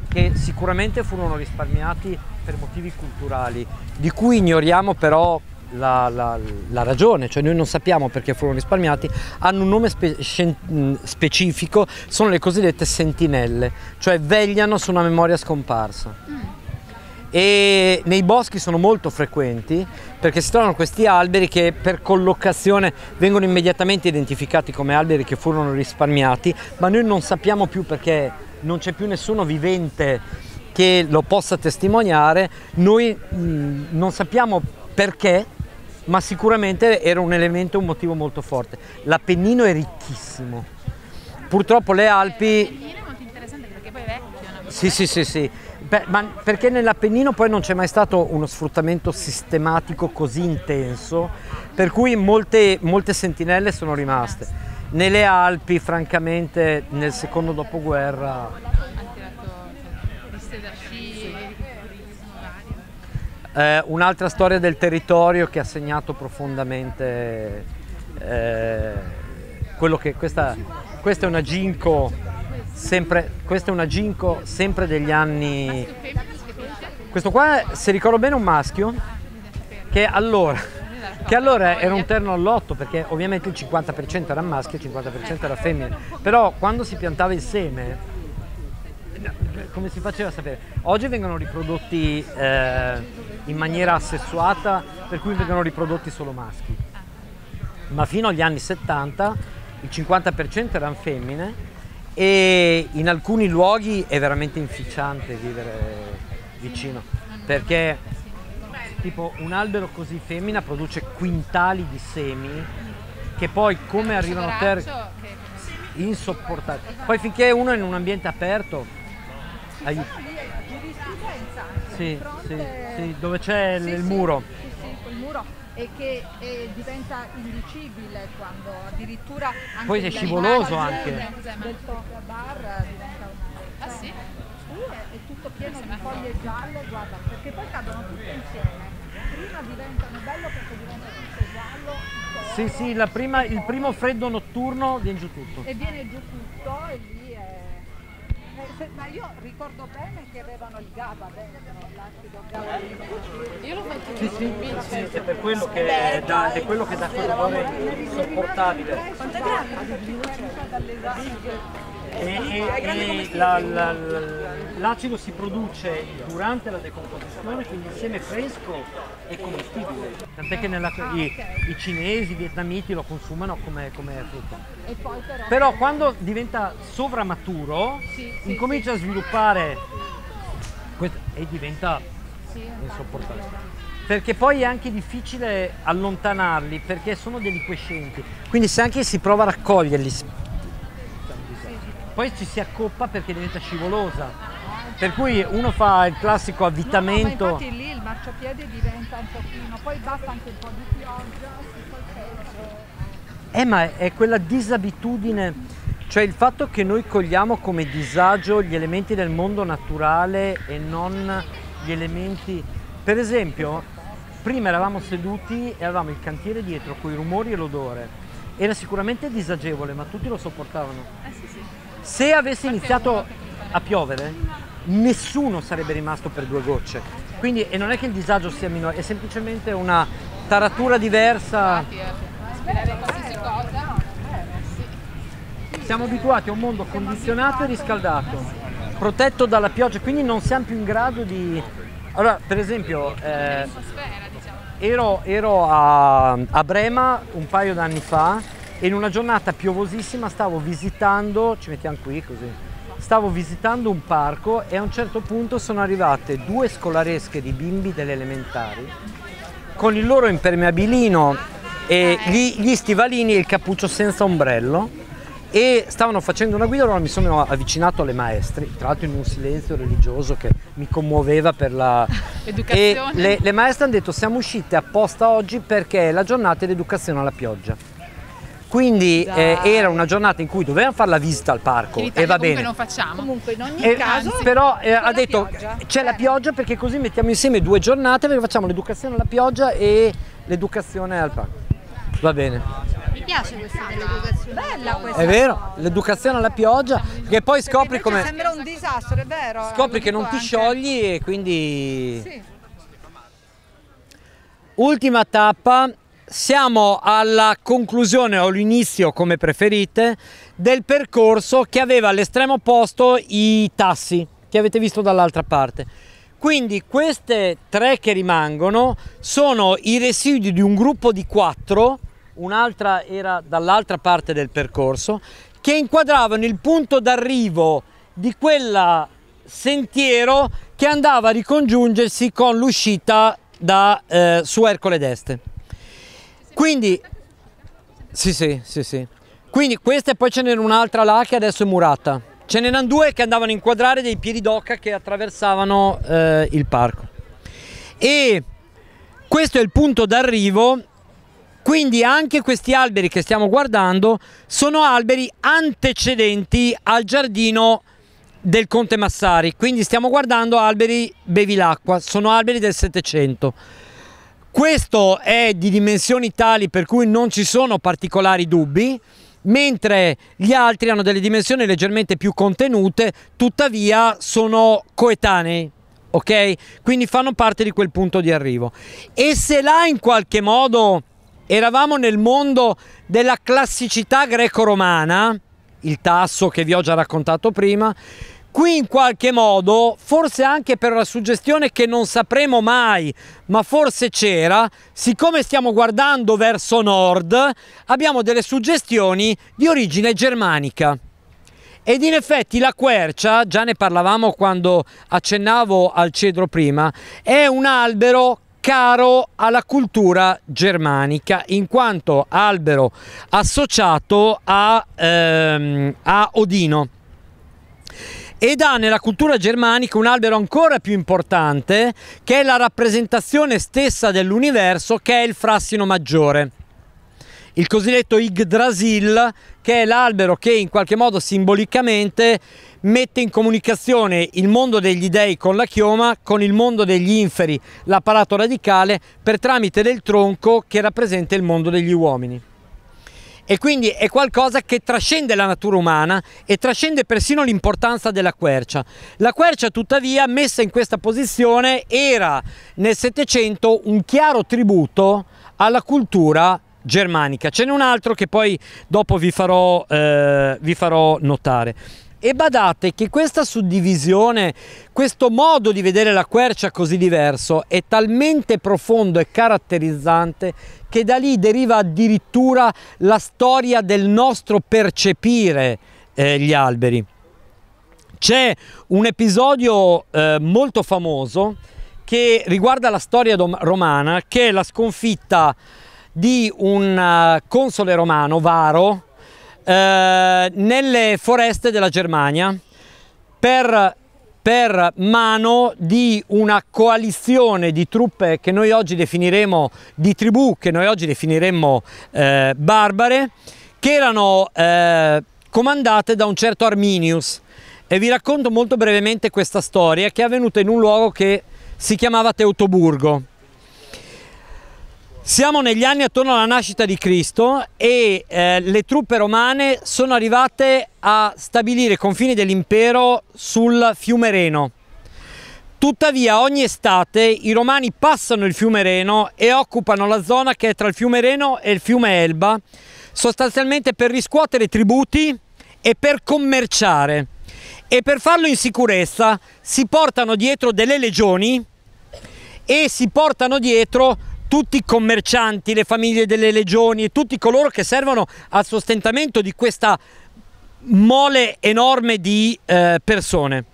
che sicuramente furono risparmiati per motivi culturali, di cui ignoriamo però la, la, la, ragione, cioè noi non sappiamo perché furono risparmiati, hanno un nome spe mm, specifico, sono le cosiddette sentinelle, cioè vegliano su una memoria scomparsa. Mm e nei boschi sono molto frequenti perché si trovano questi alberi che per collocazione vengono immediatamente identificati come alberi che furono risparmiati, ma noi non sappiamo più perché non c'è più nessuno vivente che lo possa testimoniare, noi mh, non sappiamo perché, ma sicuramente era un elemento, un motivo molto forte. L'Appennino è ricchissimo. Purtroppo le Alpi... L'Appennino è molto interessante perché poi è vecchio. Sì, sì, sì, sì per, ma perché nell'Appennino poi non c'è mai stato uno sfruttamento sistematico così intenso, per cui molte, molte sentinelle sono rimaste. Nelle Alpi, francamente, nel secondo dopoguerra... Eh, un'altra storia del territorio che ha segnato profondamente eh, quello che questa, questa è una Ginko sempre, questa è una Ginkgo sempre degli anni... Questo qua, è, se ricordo bene, un maschio che allora, che allora era un terno all'otto perché ovviamente il 50% era maschio e il 50% era femmina, però quando si piantava il seme come si faceva a sapere? Oggi vengono riprodotti eh, in maniera assessuata, per cui vengono riprodotti solo maschi. Ma fino agli anni 70 il 50% erano femmine e in alcuni luoghi è veramente inficiante vivere vicino perché tipo un albero così femmina produce quintali di semi che poi come arrivano a terra insopportabili poi finché uno è in un ambiente aperto aiuta sì, sì, sì, dove c'è il muro e che eh, diventa indicibile quando addirittura anche poi è scivoloso anche del soca bar diventa un ah cioè, sì? sì è, tutto pieno di foglie gialle guarda perché poi cadono tutte insieme prima diventano bello perché diventa tutto giallo tutto sì oro, prima, il primo freddo notturno viene giù tutto e viene giù tutto e ma io ricordo bene che avevano il GABA dentro, l'acido GABA. Io l'ho fatto sì, sì, sì, è per quello che dà, è quello che dà quel valore insopportabile. Quanto è grande? e, e, e la, la, la, l'acido si produce durante la decomposizione, quindi insieme fresco e commestibile. Tant'è che nella, ah, i, okay. i, cinesi, i vietnamiti lo consumano come, come frutta. Però, però, quando diventa sovramaturo, sì, sì, incomincia sì. a sviluppare questo, e diventa insopportabile. Perché poi è anche difficile allontanarli perché sono deliquescenti. Quindi se anche si prova a raccoglierli poi ci si accoppa perché diventa scivolosa. Per cui uno fa il classico avvitamento. No, no, infatti lì il marciapiede diventa un pochino, poi basta anche un po' di pioggia, Eh, ma è quella disabitudine, cioè il fatto che noi cogliamo come disagio gli elementi del mondo naturale e non gli elementi. Per esempio, prima eravamo seduti e avevamo il cantiere dietro con i rumori e l'odore. Era sicuramente disagevole, ma tutti lo sopportavano se avesse iniziato a piovere, nessuno sarebbe rimasto per due gocce. Quindi, e non è che il disagio sia minore, è semplicemente una taratura diversa. Siamo abituati a un mondo condizionato e riscaldato, protetto dalla pioggia, quindi non siamo più in grado di... Allora, per esempio, eh, ero, ero a, a Brema un paio d'anni fa e in una giornata piovosissima stavo visitando, ci mettiamo qui così, stavo visitando un parco e a un certo punto sono arrivate due scolaresche di bimbi delle elementari con il loro impermeabilino e eh. gli, gli stivalini e il cappuccio senza ombrello e stavano facendo una guida, allora mi sono avvicinato alle maestre, tra l'altro in un silenzio religioso che mi commuoveva per la... Educazione. E le, le maestre hanno detto siamo uscite apposta oggi perché è la giornata dell'educazione alla pioggia. Quindi eh, esatto. era una giornata in cui dovevamo fare la visita al parco e va bene. non facciamo. Comunque in ogni eh, caso però eh, ha detto c'è la eh. pioggia perché così mettiamo insieme due giornate perché facciamo l'educazione alla pioggia e l'educazione al parco. Va bene mi piace questa dell'educazione. Bella questa. È vero, l'educazione alla pioggia, che poi scopri come... Sembra un disastro, è vero. Scopri che non ti sciogli e quindi... Sì. Ultima tappa siamo alla conclusione o all'inizio come preferite del percorso che aveva all'estremo opposto i tassi che avete visto dall'altra parte quindi queste tre che rimangono sono i residui di un gruppo di quattro un'altra era dall'altra parte del percorso che inquadravano il punto d'arrivo di quel sentiero che andava a ricongiungersi con l'uscita da eh, su Ercole d'Este. Quindi, sì, sì, sì, sì. Quindi questa e poi ce n'era un'altra là che adesso è murata. Ce n'erano due che andavano a inquadrare dei piedi d'oca che attraversavano eh, il parco. E questo è il punto d'arrivo. Quindi anche questi alberi che stiamo guardando sono alberi antecedenti al giardino del Conte Massari. Quindi stiamo guardando alberi bevilacqua, sono alberi del Settecento. Questo è di dimensioni tali per cui non ci sono particolari dubbi, mentre gli altri hanno delle dimensioni leggermente più contenute, tuttavia sono coetanei, ok? Quindi fanno parte di quel punto di arrivo. E se là in qualche modo eravamo nel mondo della classicità greco-romana, il tasso che vi ho già raccontato prima, qui in qualche modo, forse anche per la suggestione che non sapremo mai, ma forse c'era, siccome stiamo guardando verso nord, abbiamo delle suggestioni di origine germanica. Ed in effetti la quercia, già ne parlavamo quando accennavo al cedro prima, è un albero caro alla cultura germanica in quanto albero associato a, ehm, a Odino ed ha nella cultura germanica un albero ancora più importante che è la rappresentazione stessa dell'universo che è il frassino maggiore. Il cosiddetto Yggdrasil che è l'albero che in qualche modo simbolicamente mette in comunicazione il mondo degli dei con la chioma con il mondo degli inferi, l'apparato radicale, per tramite del tronco che rappresenta il mondo degli uomini e quindi è qualcosa che trascende la natura umana e trascende persino l'importanza della quercia. La quercia tuttavia messa in questa posizione era nel Settecento un chiaro tributo alla cultura germanica. Ce n'è un altro che poi dopo vi farò, eh, vi farò notare. E badate che questa suddivisione, questo modo di vedere la quercia così diverso è talmente profondo e caratterizzante che da lì deriva addirittura la storia del nostro percepire eh, gli alberi. C'è un episodio eh, molto famoso che riguarda la storia romana, che è la sconfitta di un eh, console romano, Varo, eh, nelle foreste della Germania per, per mano di una coalizione di truppe che noi oggi definiremo, di tribù che noi oggi definiremmo eh, barbare, che erano eh, comandate da un certo Arminius. E vi racconto molto brevemente questa storia che è avvenuta in un luogo che si chiamava Teutoburgo. Siamo negli anni attorno alla nascita di Cristo e eh, le truppe romane sono arrivate a stabilire i confini dell'impero sul fiume Reno. Tuttavia ogni estate i romani passano il fiume Reno e occupano la zona che è tra il fiume Reno e il fiume Elba, sostanzialmente per riscuotere tributi e per commerciare. E per farlo in sicurezza si portano dietro delle legioni e si portano dietro tutti i commercianti, le famiglie delle legioni e tutti coloro che servono al sostentamento di questa mole enorme di eh, persone.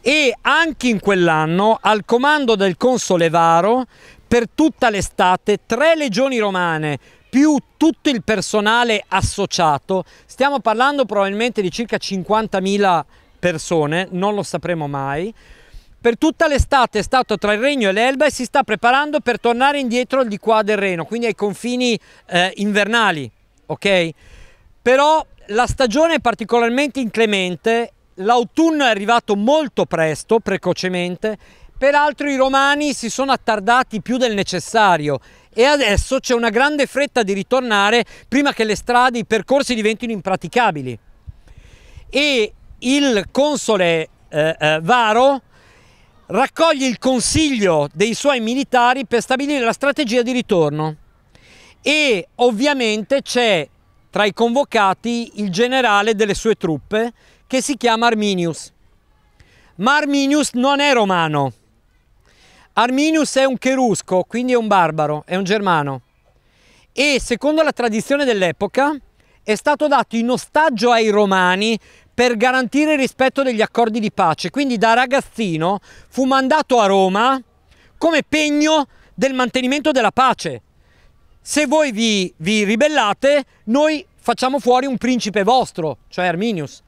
E anche in quell'anno, al comando del console Varo, per tutta l'estate, tre legioni romane più tutto il personale associato, stiamo parlando probabilmente di circa 50.000 persone, non lo sapremo mai, per tutta l'estate è stato tra il Regno e l'Elba e si sta preparando per tornare indietro di qua del Reno, quindi ai confini eh, invernali, ok? Però la stagione è particolarmente inclemente, l'autunno è arrivato molto presto, precocemente, peraltro i romani si sono attardati più del necessario e adesso c'è una grande fretta di ritornare prima che le strade, i percorsi diventino impraticabili. E il console eh, eh, Varo raccoglie il consiglio dei suoi militari per stabilire la strategia di ritorno e ovviamente c'è tra i convocati il generale delle sue truppe che si chiama Arminius. Ma Arminius non è romano. Arminius è un cherusco, quindi è un barbaro, è un germano. E secondo la tradizione dell'epoca è stato dato in ostaggio ai romani per garantire il rispetto degli accordi di pace. Quindi da ragazzino fu mandato a Roma come pegno del mantenimento della pace. Se voi vi, vi ribellate, noi facciamo fuori un principe vostro, cioè Arminius,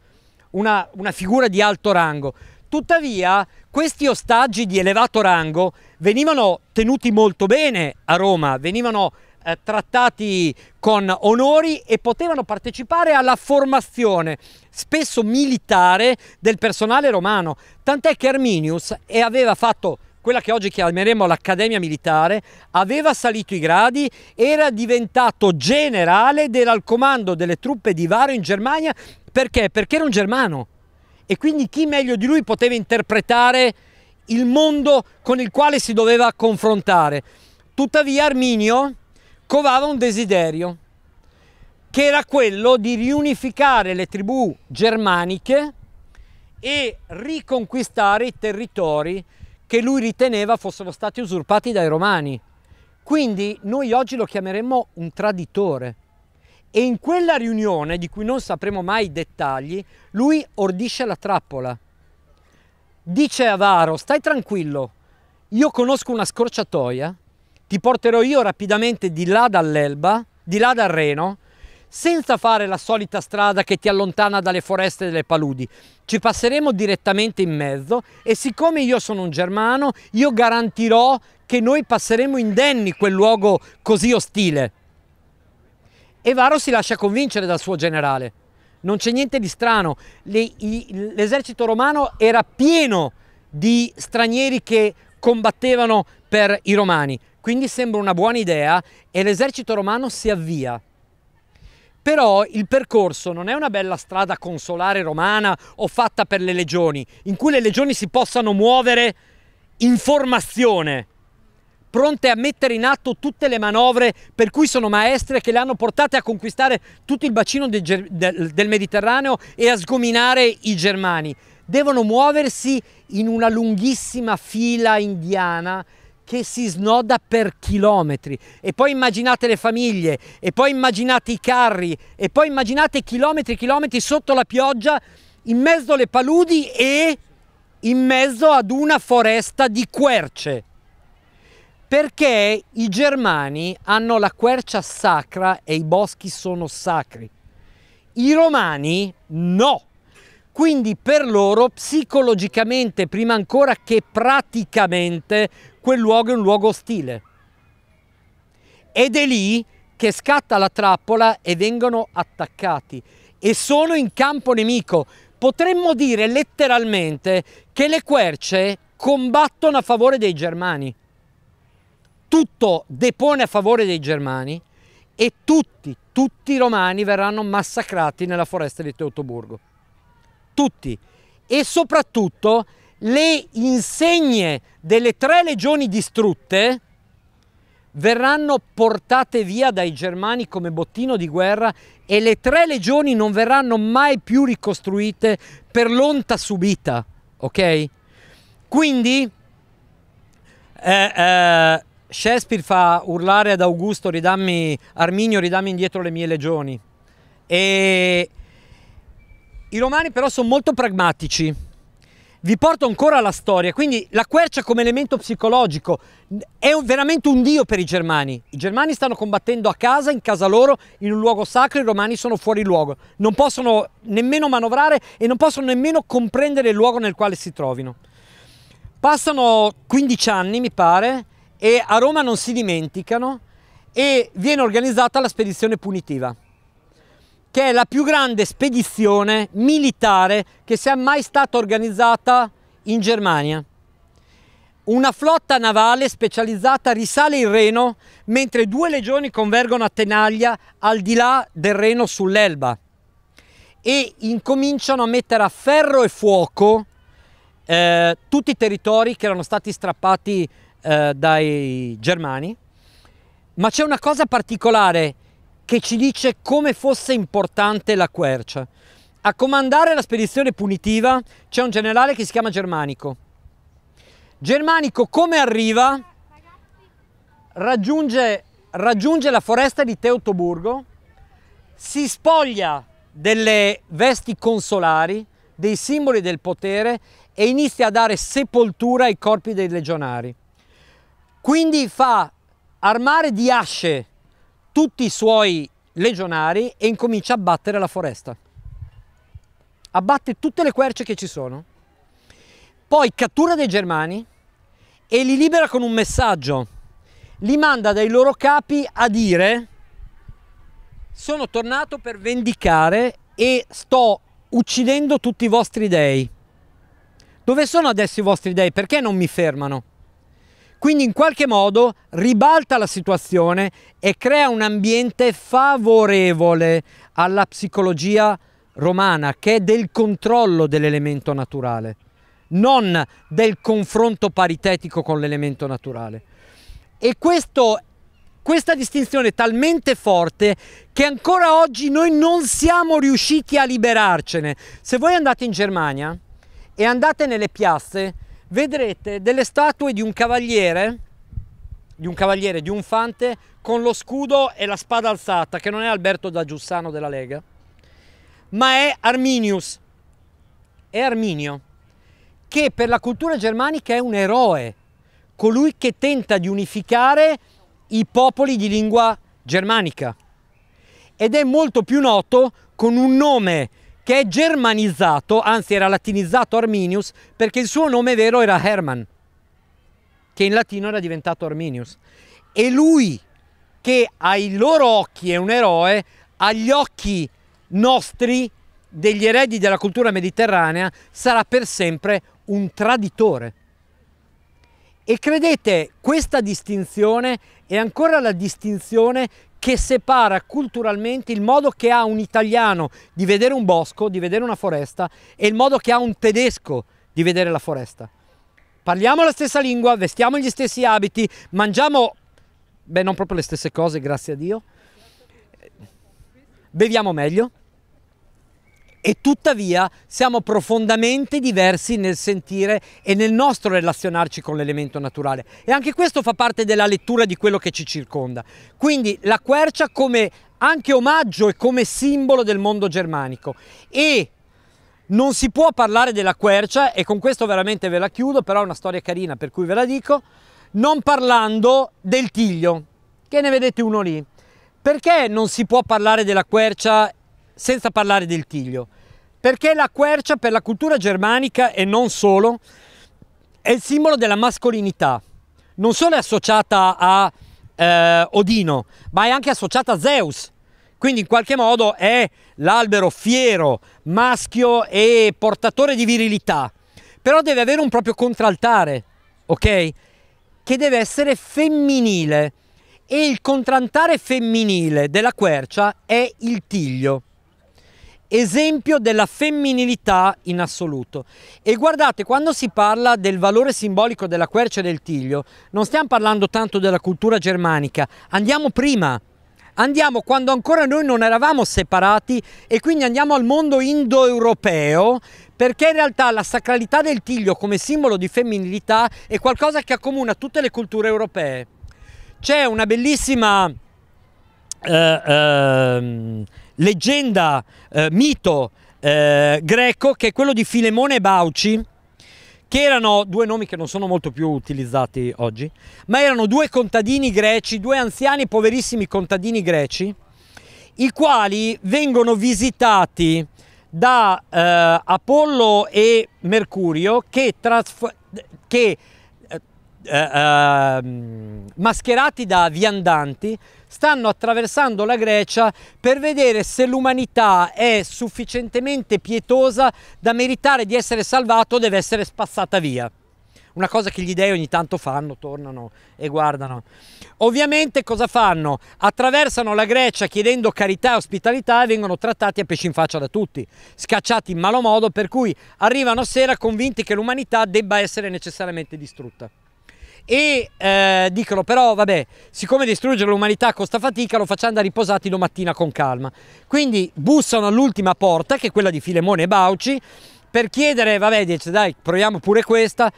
una, una figura di alto rango. Tuttavia, questi ostaggi di elevato rango venivano tenuti molto bene a Roma, venivano eh, trattati con onori e potevano partecipare alla formazione, spesso militare, del personale romano. Tant'è che Arminius e aveva fatto quella che oggi chiameremo l'Accademia Militare, aveva salito i gradi, era diventato generale era al comando delle truppe di Varo in Germania, perché? Perché era un germano. E quindi chi meglio di lui poteva interpretare il mondo con il quale si doveva confrontare. Tuttavia Arminio covava un desiderio, che era quello di riunificare le tribù germaniche e riconquistare i territori che lui riteneva fossero stati usurpati dai romani. Quindi noi oggi lo chiameremmo un traditore. E in quella riunione, di cui non sapremo mai i dettagli, lui ordisce la trappola. Dice Avaro, stai tranquillo, io conosco una scorciatoia ti porterò io rapidamente di là dall'Elba, di là dal Reno, senza fare la solita strada che ti allontana dalle foreste e dalle paludi. Ci passeremo direttamente in mezzo e siccome io sono un germano, io garantirò che noi passeremo indenni quel luogo così ostile. E Varo si lascia convincere dal suo generale. Non c'è niente di strano, l'esercito romano era pieno di stranieri che combattevano per i romani. Quindi sembra una buona idea e l'esercito romano si avvia. Però il percorso non è una bella strada consolare romana o fatta per le legioni, in cui le legioni si possano muovere in formazione, pronte a mettere in atto tutte le manovre per cui sono maestre che le hanno portate a conquistare tutto il bacino del, Mediterraneo e a sgominare i germani devono muoversi in una lunghissima fila indiana che si snoda per chilometri e poi immaginate le famiglie e poi immaginate i carri e poi immaginate chilometri e chilometri sotto la pioggia in mezzo alle paludi e in mezzo ad una foresta di querce perché i germani hanno la quercia sacra e i boschi sono sacri i romani no quindi per loro psicologicamente, prima ancora che praticamente, quel luogo è un luogo ostile. Ed è lì che scatta la trappola e vengono attaccati e sono in campo nemico. Potremmo dire letteralmente che le querce combattono a favore dei germani. Tutto depone a favore dei germani e tutti, tutti i romani verranno massacrati nella foresta di Teutoburgo tutti e soprattutto le insegne delle tre legioni distrutte verranno portate via dai germani come bottino di guerra e le tre legioni non verranno mai più ricostruite per l'onta subita, ok? Quindi eh, eh, Shakespeare fa urlare ad Augusto ridammi, Arminio ridammi indietro le mie legioni e i romani però sono molto pragmatici. Vi porto ancora alla storia, quindi la quercia come elemento psicologico è veramente un dio per i germani. I germani stanno combattendo a casa, in casa loro, in un luogo sacro, i romani sono fuori luogo, non possono nemmeno manovrare e non possono nemmeno comprendere il luogo nel quale si trovino. Passano 15 anni, mi pare, e a Roma non si dimenticano e viene organizzata la spedizione punitiva che è la più grande spedizione militare che sia mai stata organizzata in Germania. Una flotta navale specializzata risale il Reno, mentre due legioni convergono a Tenaglia al di là del Reno sull'Elba e incominciano a mettere a ferro e fuoco eh, tutti i territori che erano stati strappati eh, dai germani. Ma c'è una cosa particolare, che ci dice come fosse importante la quercia. A comandare la spedizione punitiva c'è un generale che si chiama Germanico. Germanico come arriva? Raggiunge, raggiunge la foresta di Teutoburgo, si spoglia delle vesti consolari, dei simboli del potere e inizia a dare sepoltura ai corpi dei legionari. Quindi fa armare di asce tutti i suoi legionari e incomincia a battere la foresta. Abbatte tutte le querce che ci sono. Poi cattura dei germani e li libera con un messaggio. Li manda dai loro capi a dire sono tornato per vendicare e sto uccidendo tutti i vostri dei. Dove sono adesso i vostri dei? Perché non mi fermano? Quindi in qualche modo ribalta la situazione e crea un ambiente favorevole alla psicologia romana che è del controllo dell'elemento naturale, non del confronto paritetico con l'elemento naturale. E questo, questa distinzione è talmente forte che ancora oggi noi non siamo riusciti a liberarcene. Se voi andate in Germania e andate nelle piazze, vedrete delle statue di un cavaliere, di un cavaliere, di un fante, con lo scudo e la spada alzata, che non è Alberto da Giussano della Lega, ma è Arminius, è Arminio, che per la cultura germanica è un eroe, colui che tenta di unificare i popoli di lingua germanica. Ed è molto più noto con un nome che è germanizzato, anzi era latinizzato Arminius, perché il suo nome vero era Herman, che in latino era diventato Arminius. E lui, che ai loro occhi è un eroe, agli occhi nostri, degli eredi della cultura mediterranea, sarà per sempre un traditore. E credete, questa distinzione è ancora la distinzione che separa culturalmente il modo che ha un italiano di vedere un bosco, di vedere una foresta e il modo che ha un tedesco di vedere la foresta. Parliamo la stessa lingua, vestiamo gli stessi abiti, mangiamo, beh non proprio le stesse cose, grazie a Dio, beviamo meglio, e tuttavia siamo profondamente diversi nel sentire e nel nostro relazionarci con l'elemento naturale e anche questo fa parte della lettura di quello che ci circonda. Quindi la quercia come anche omaggio e come simbolo del mondo germanico e non si può parlare della quercia e con questo veramente ve la chiudo, però è una storia carina per cui ve la dico, non parlando del tiglio, che ne vedete uno lì. Perché non si può parlare della quercia senza parlare del tiglio. Perché la quercia per la cultura germanica e non solo è il simbolo della mascolinità. Non solo è associata a eh, Odino, ma è anche associata a Zeus. Quindi in qualche modo è l'albero fiero, maschio e portatore di virilità. Però deve avere un proprio contraltare, ok? Che deve essere femminile. E il contraltare femminile della quercia è il tiglio esempio della femminilità in assoluto. E guardate, quando si parla del valore simbolico della quercia del tiglio, non stiamo parlando tanto della cultura germanica, andiamo prima. Andiamo quando ancora noi non eravamo separati e quindi andiamo al mondo indoeuropeo perché in realtà la sacralità del tiglio come simbolo di femminilità è qualcosa che accomuna tutte le culture europee. C'è una bellissima eh, eh, leggenda, eh, mito eh, greco che è quello di Filemone e Bauci, che erano due nomi che non sono molto più utilizzati oggi, ma erano due contadini greci, due anziani poverissimi contadini greci, i quali vengono visitati da eh, Apollo e Mercurio che, che eh, ehm, mascherati da viandanti stanno attraversando la Grecia per vedere se l'umanità è sufficientemente pietosa da meritare di essere salvata o deve essere spazzata via una cosa che gli dei ogni tanto fanno, tornano e guardano. Ovviamente cosa fanno? Attraversano la Grecia chiedendo carità e ospitalità e vengono trattati a pesci in faccia da tutti, scacciati in malo modo, per cui arrivano a sera convinti che l'umanità debba essere necessariamente distrutta e eh, dicono però vabbè siccome distruggere l'umanità costa fatica lo facciamo da riposati domattina con calma quindi bussano all'ultima porta che è quella di Filemone e Bauci per chiedere vabbè dice dai proviamo pure questa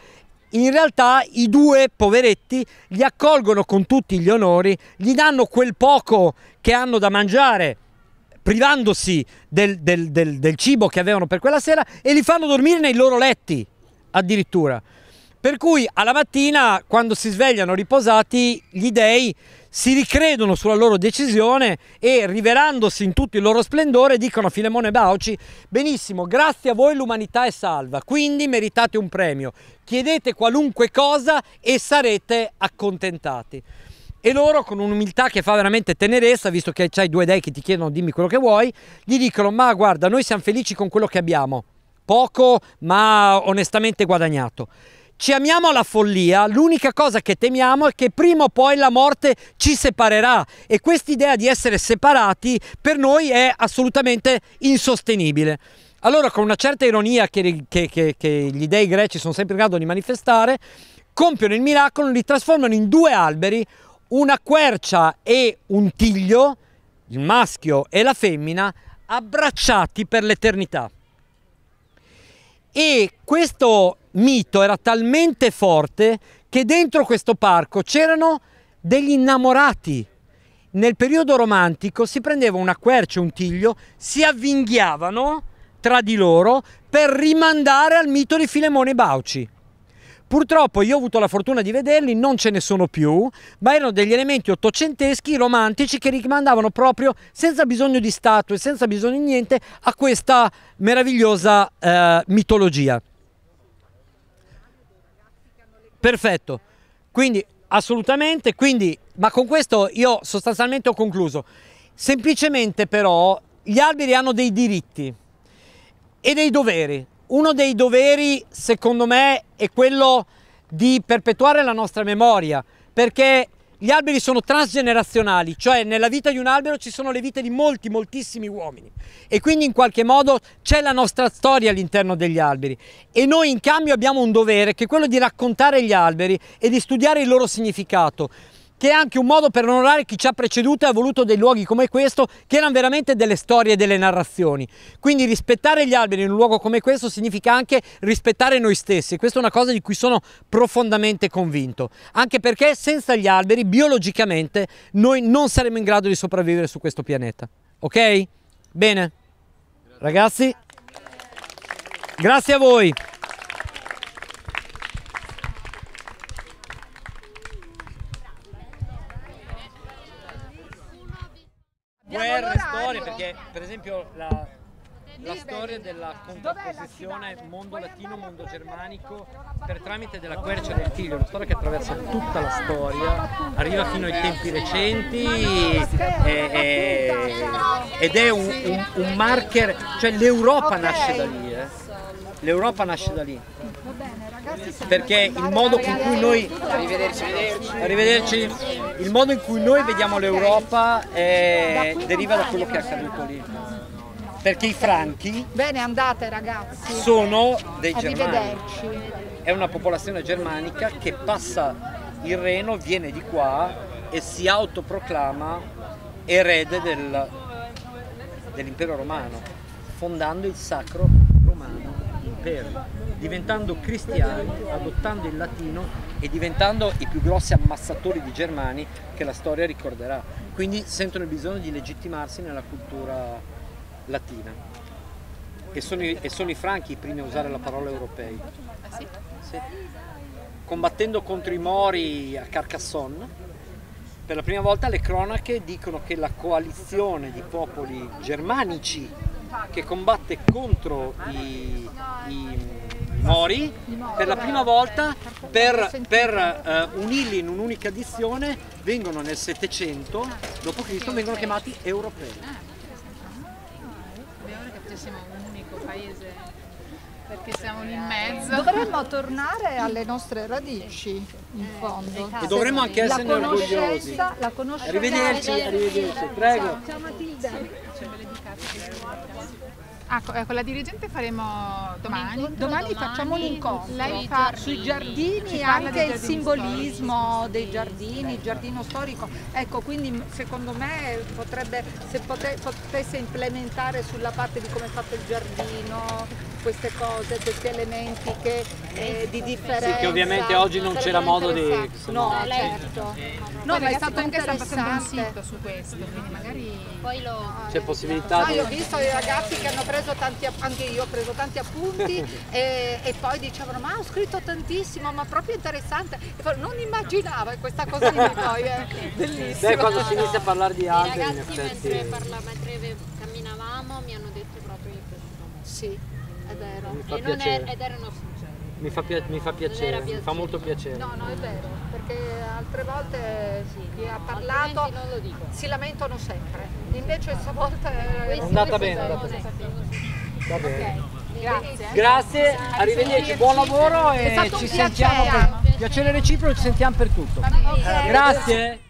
in realtà i due poveretti li accolgono con tutti gli onori gli danno quel poco che hanno da mangiare privandosi del, del, del, del cibo che avevano per quella sera e li fanno dormire nei loro letti addirittura per cui alla mattina, quando si svegliano riposati, gli dei si ricredono sulla loro decisione e riverandosi in tutto il loro splendore dicono a Filemone Bauci benissimo grazie a voi l'umanità è salva quindi meritate un premio chiedete qualunque cosa e sarete accontentati e loro con un'umiltà che fa veramente tenerezza visto che c'hai due dei che ti chiedono dimmi quello che vuoi gli dicono ma guarda noi siamo felici con quello che abbiamo poco ma onestamente guadagnato ci amiamo alla follia, l'unica cosa che temiamo è che prima o poi la morte ci separerà e questa idea di essere separati per noi è assolutamente insostenibile. Allora, con una certa ironia che, che, che, che, gli dei greci sono sempre in grado di manifestare, compiono il miracolo, li trasformano in due alberi, una quercia e un tiglio, il maschio e la femmina, abbracciati per l'eternità. E questo mito era talmente forte che dentro questo parco c'erano degli innamorati. Nel periodo romantico si prendeva una quercia, un tiglio, si avvinghiavano tra di loro per rimandare al mito di Filemone Bauci. Purtroppo io ho avuto la fortuna di vederli, non ce ne sono più, ma erano degli elementi ottocenteschi, romantici, che rimandavano proprio, senza bisogno di statue, senza bisogno di niente, a questa meravigliosa eh, mitologia. Perfetto, quindi assolutamente, quindi, ma con questo io sostanzialmente ho concluso. Semplicemente però gli alberi hanno dei diritti e dei doveri. Uno dei doveri, secondo me, è quello di perpetuare la nostra memoria, perché gli alberi sono transgenerazionali, cioè nella vita di un albero ci sono le vite di molti, moltissimi uomini e quindi in qualche modo c'è la nostra storia all'interno degli alberi e noi in cambio abbiamo un dovere che è quello di raccontare gli alberi e di studiare il loro significato che è anche un modo per onorare chi ci ha preceduto e ha voluto dei luoghi come questo che erano veramente delle storie e delle narrazioni. Quindi rispettare gli alberi in un luogo come questo significa anche rispettare noi stessi. Questa è una cosa di cui sono profondamente convinto, anche perché senza gli alberi biologicamente noi non saremmo in grado di sopravvivere su questo pianeta. Ok? Bene. Ragazzi, grazie a voi. per esempio la, la storia della contrapposizione mondo latino mondo germanico per tramite della quercia del figlio, una storia che attraversa tutta la storia, arriva fino ai tempi recenti e, e, ed è un, un, un, marker, cioè l'Europa nasce da lì. Eh. L'Europa nasce da lì. Perché il modo con cui noi... Arrivederci. Arrivederci il modo in cui noi ah, vediamo l'Europa è... Eh, deriva da quello che è accaduto lì. Perché i franchi Bene, andate, ragazzi. sono dei germani. È una popolazione germanica che passa il Reno, viene di qua e si autoproclama erede del, dell'impero romano, fondando il sacro romano impero diventando cristiani, adottando il latino e diventando i più grossi ammassatori di germani che la storia ricorderà. Quindi sentono il bisogno di legittimarsi nella cultura latina. E sono, i, e sono i franchi i primi a usare la parola europei. Sì. Combattendo contro i mori a Carcassonne, per la prima volta le cronache dicono che la coalizione di popoli germanici che combatte contro i, i Mori per la prima volta per, per uh, eh, unirli in un'unica edizione vengono nel 700 d.C. vengono chiamati europei. Ah, ora che siamo un unico paese perché siamo lì in mezzo. Dovremmo tornare alle nostre radici, in fondo. Eh, e dovremmo anche essere orgogliosi. La conoscenza. Arrivederci, arrivederci. Prego. Ciao Matilde. Ah, eh, con la dirigente faremo domani. Domani, domani facciamo l'incontro. Lei fa sui giardini e anche giardini il simbolismo storici. dei giardini, il giardino storico. Ecco, quindi secondo me potrebbe, se potesse implementare sulla parte di come è fatto il giardino, queste cose, questi elementi che, eh, di differenza. Sì, che ovviamente oggi non c'era modo di... No, no certo. certo. No, ma è stato anche stato un sito su questo, quindi magari... Poi lo... C'è possibilità no, di... ho visto i ragazzi che hanno preso tanti, anche io ho preso tanti appunti e, e, poi dicevano ma ho scritto tantissimo, ma proprio interessante. non immaginavo questa cosina poi, è bellissima. Beh, quando no, si inizia a parlare di altri... I ragazzi mentre, parla, mentre camminavamo mi hanno detto proprio che questo. Sì è vero. Mi fa piacere. È, ed erano sinceri. Mi fa, pia mi fa piacere, mi fa molto piacere. No, no, è vero, perché altre volte sì, chi no, ha parlato si lamentano sempre. Invece stavolta è andata bene. È andata bene. Ecco. Grazie. Grazie, arrivederci, buon lavoro e ci sentiamo. Per... Piacere reciproco, ci sentiamo per tutto. Grazie.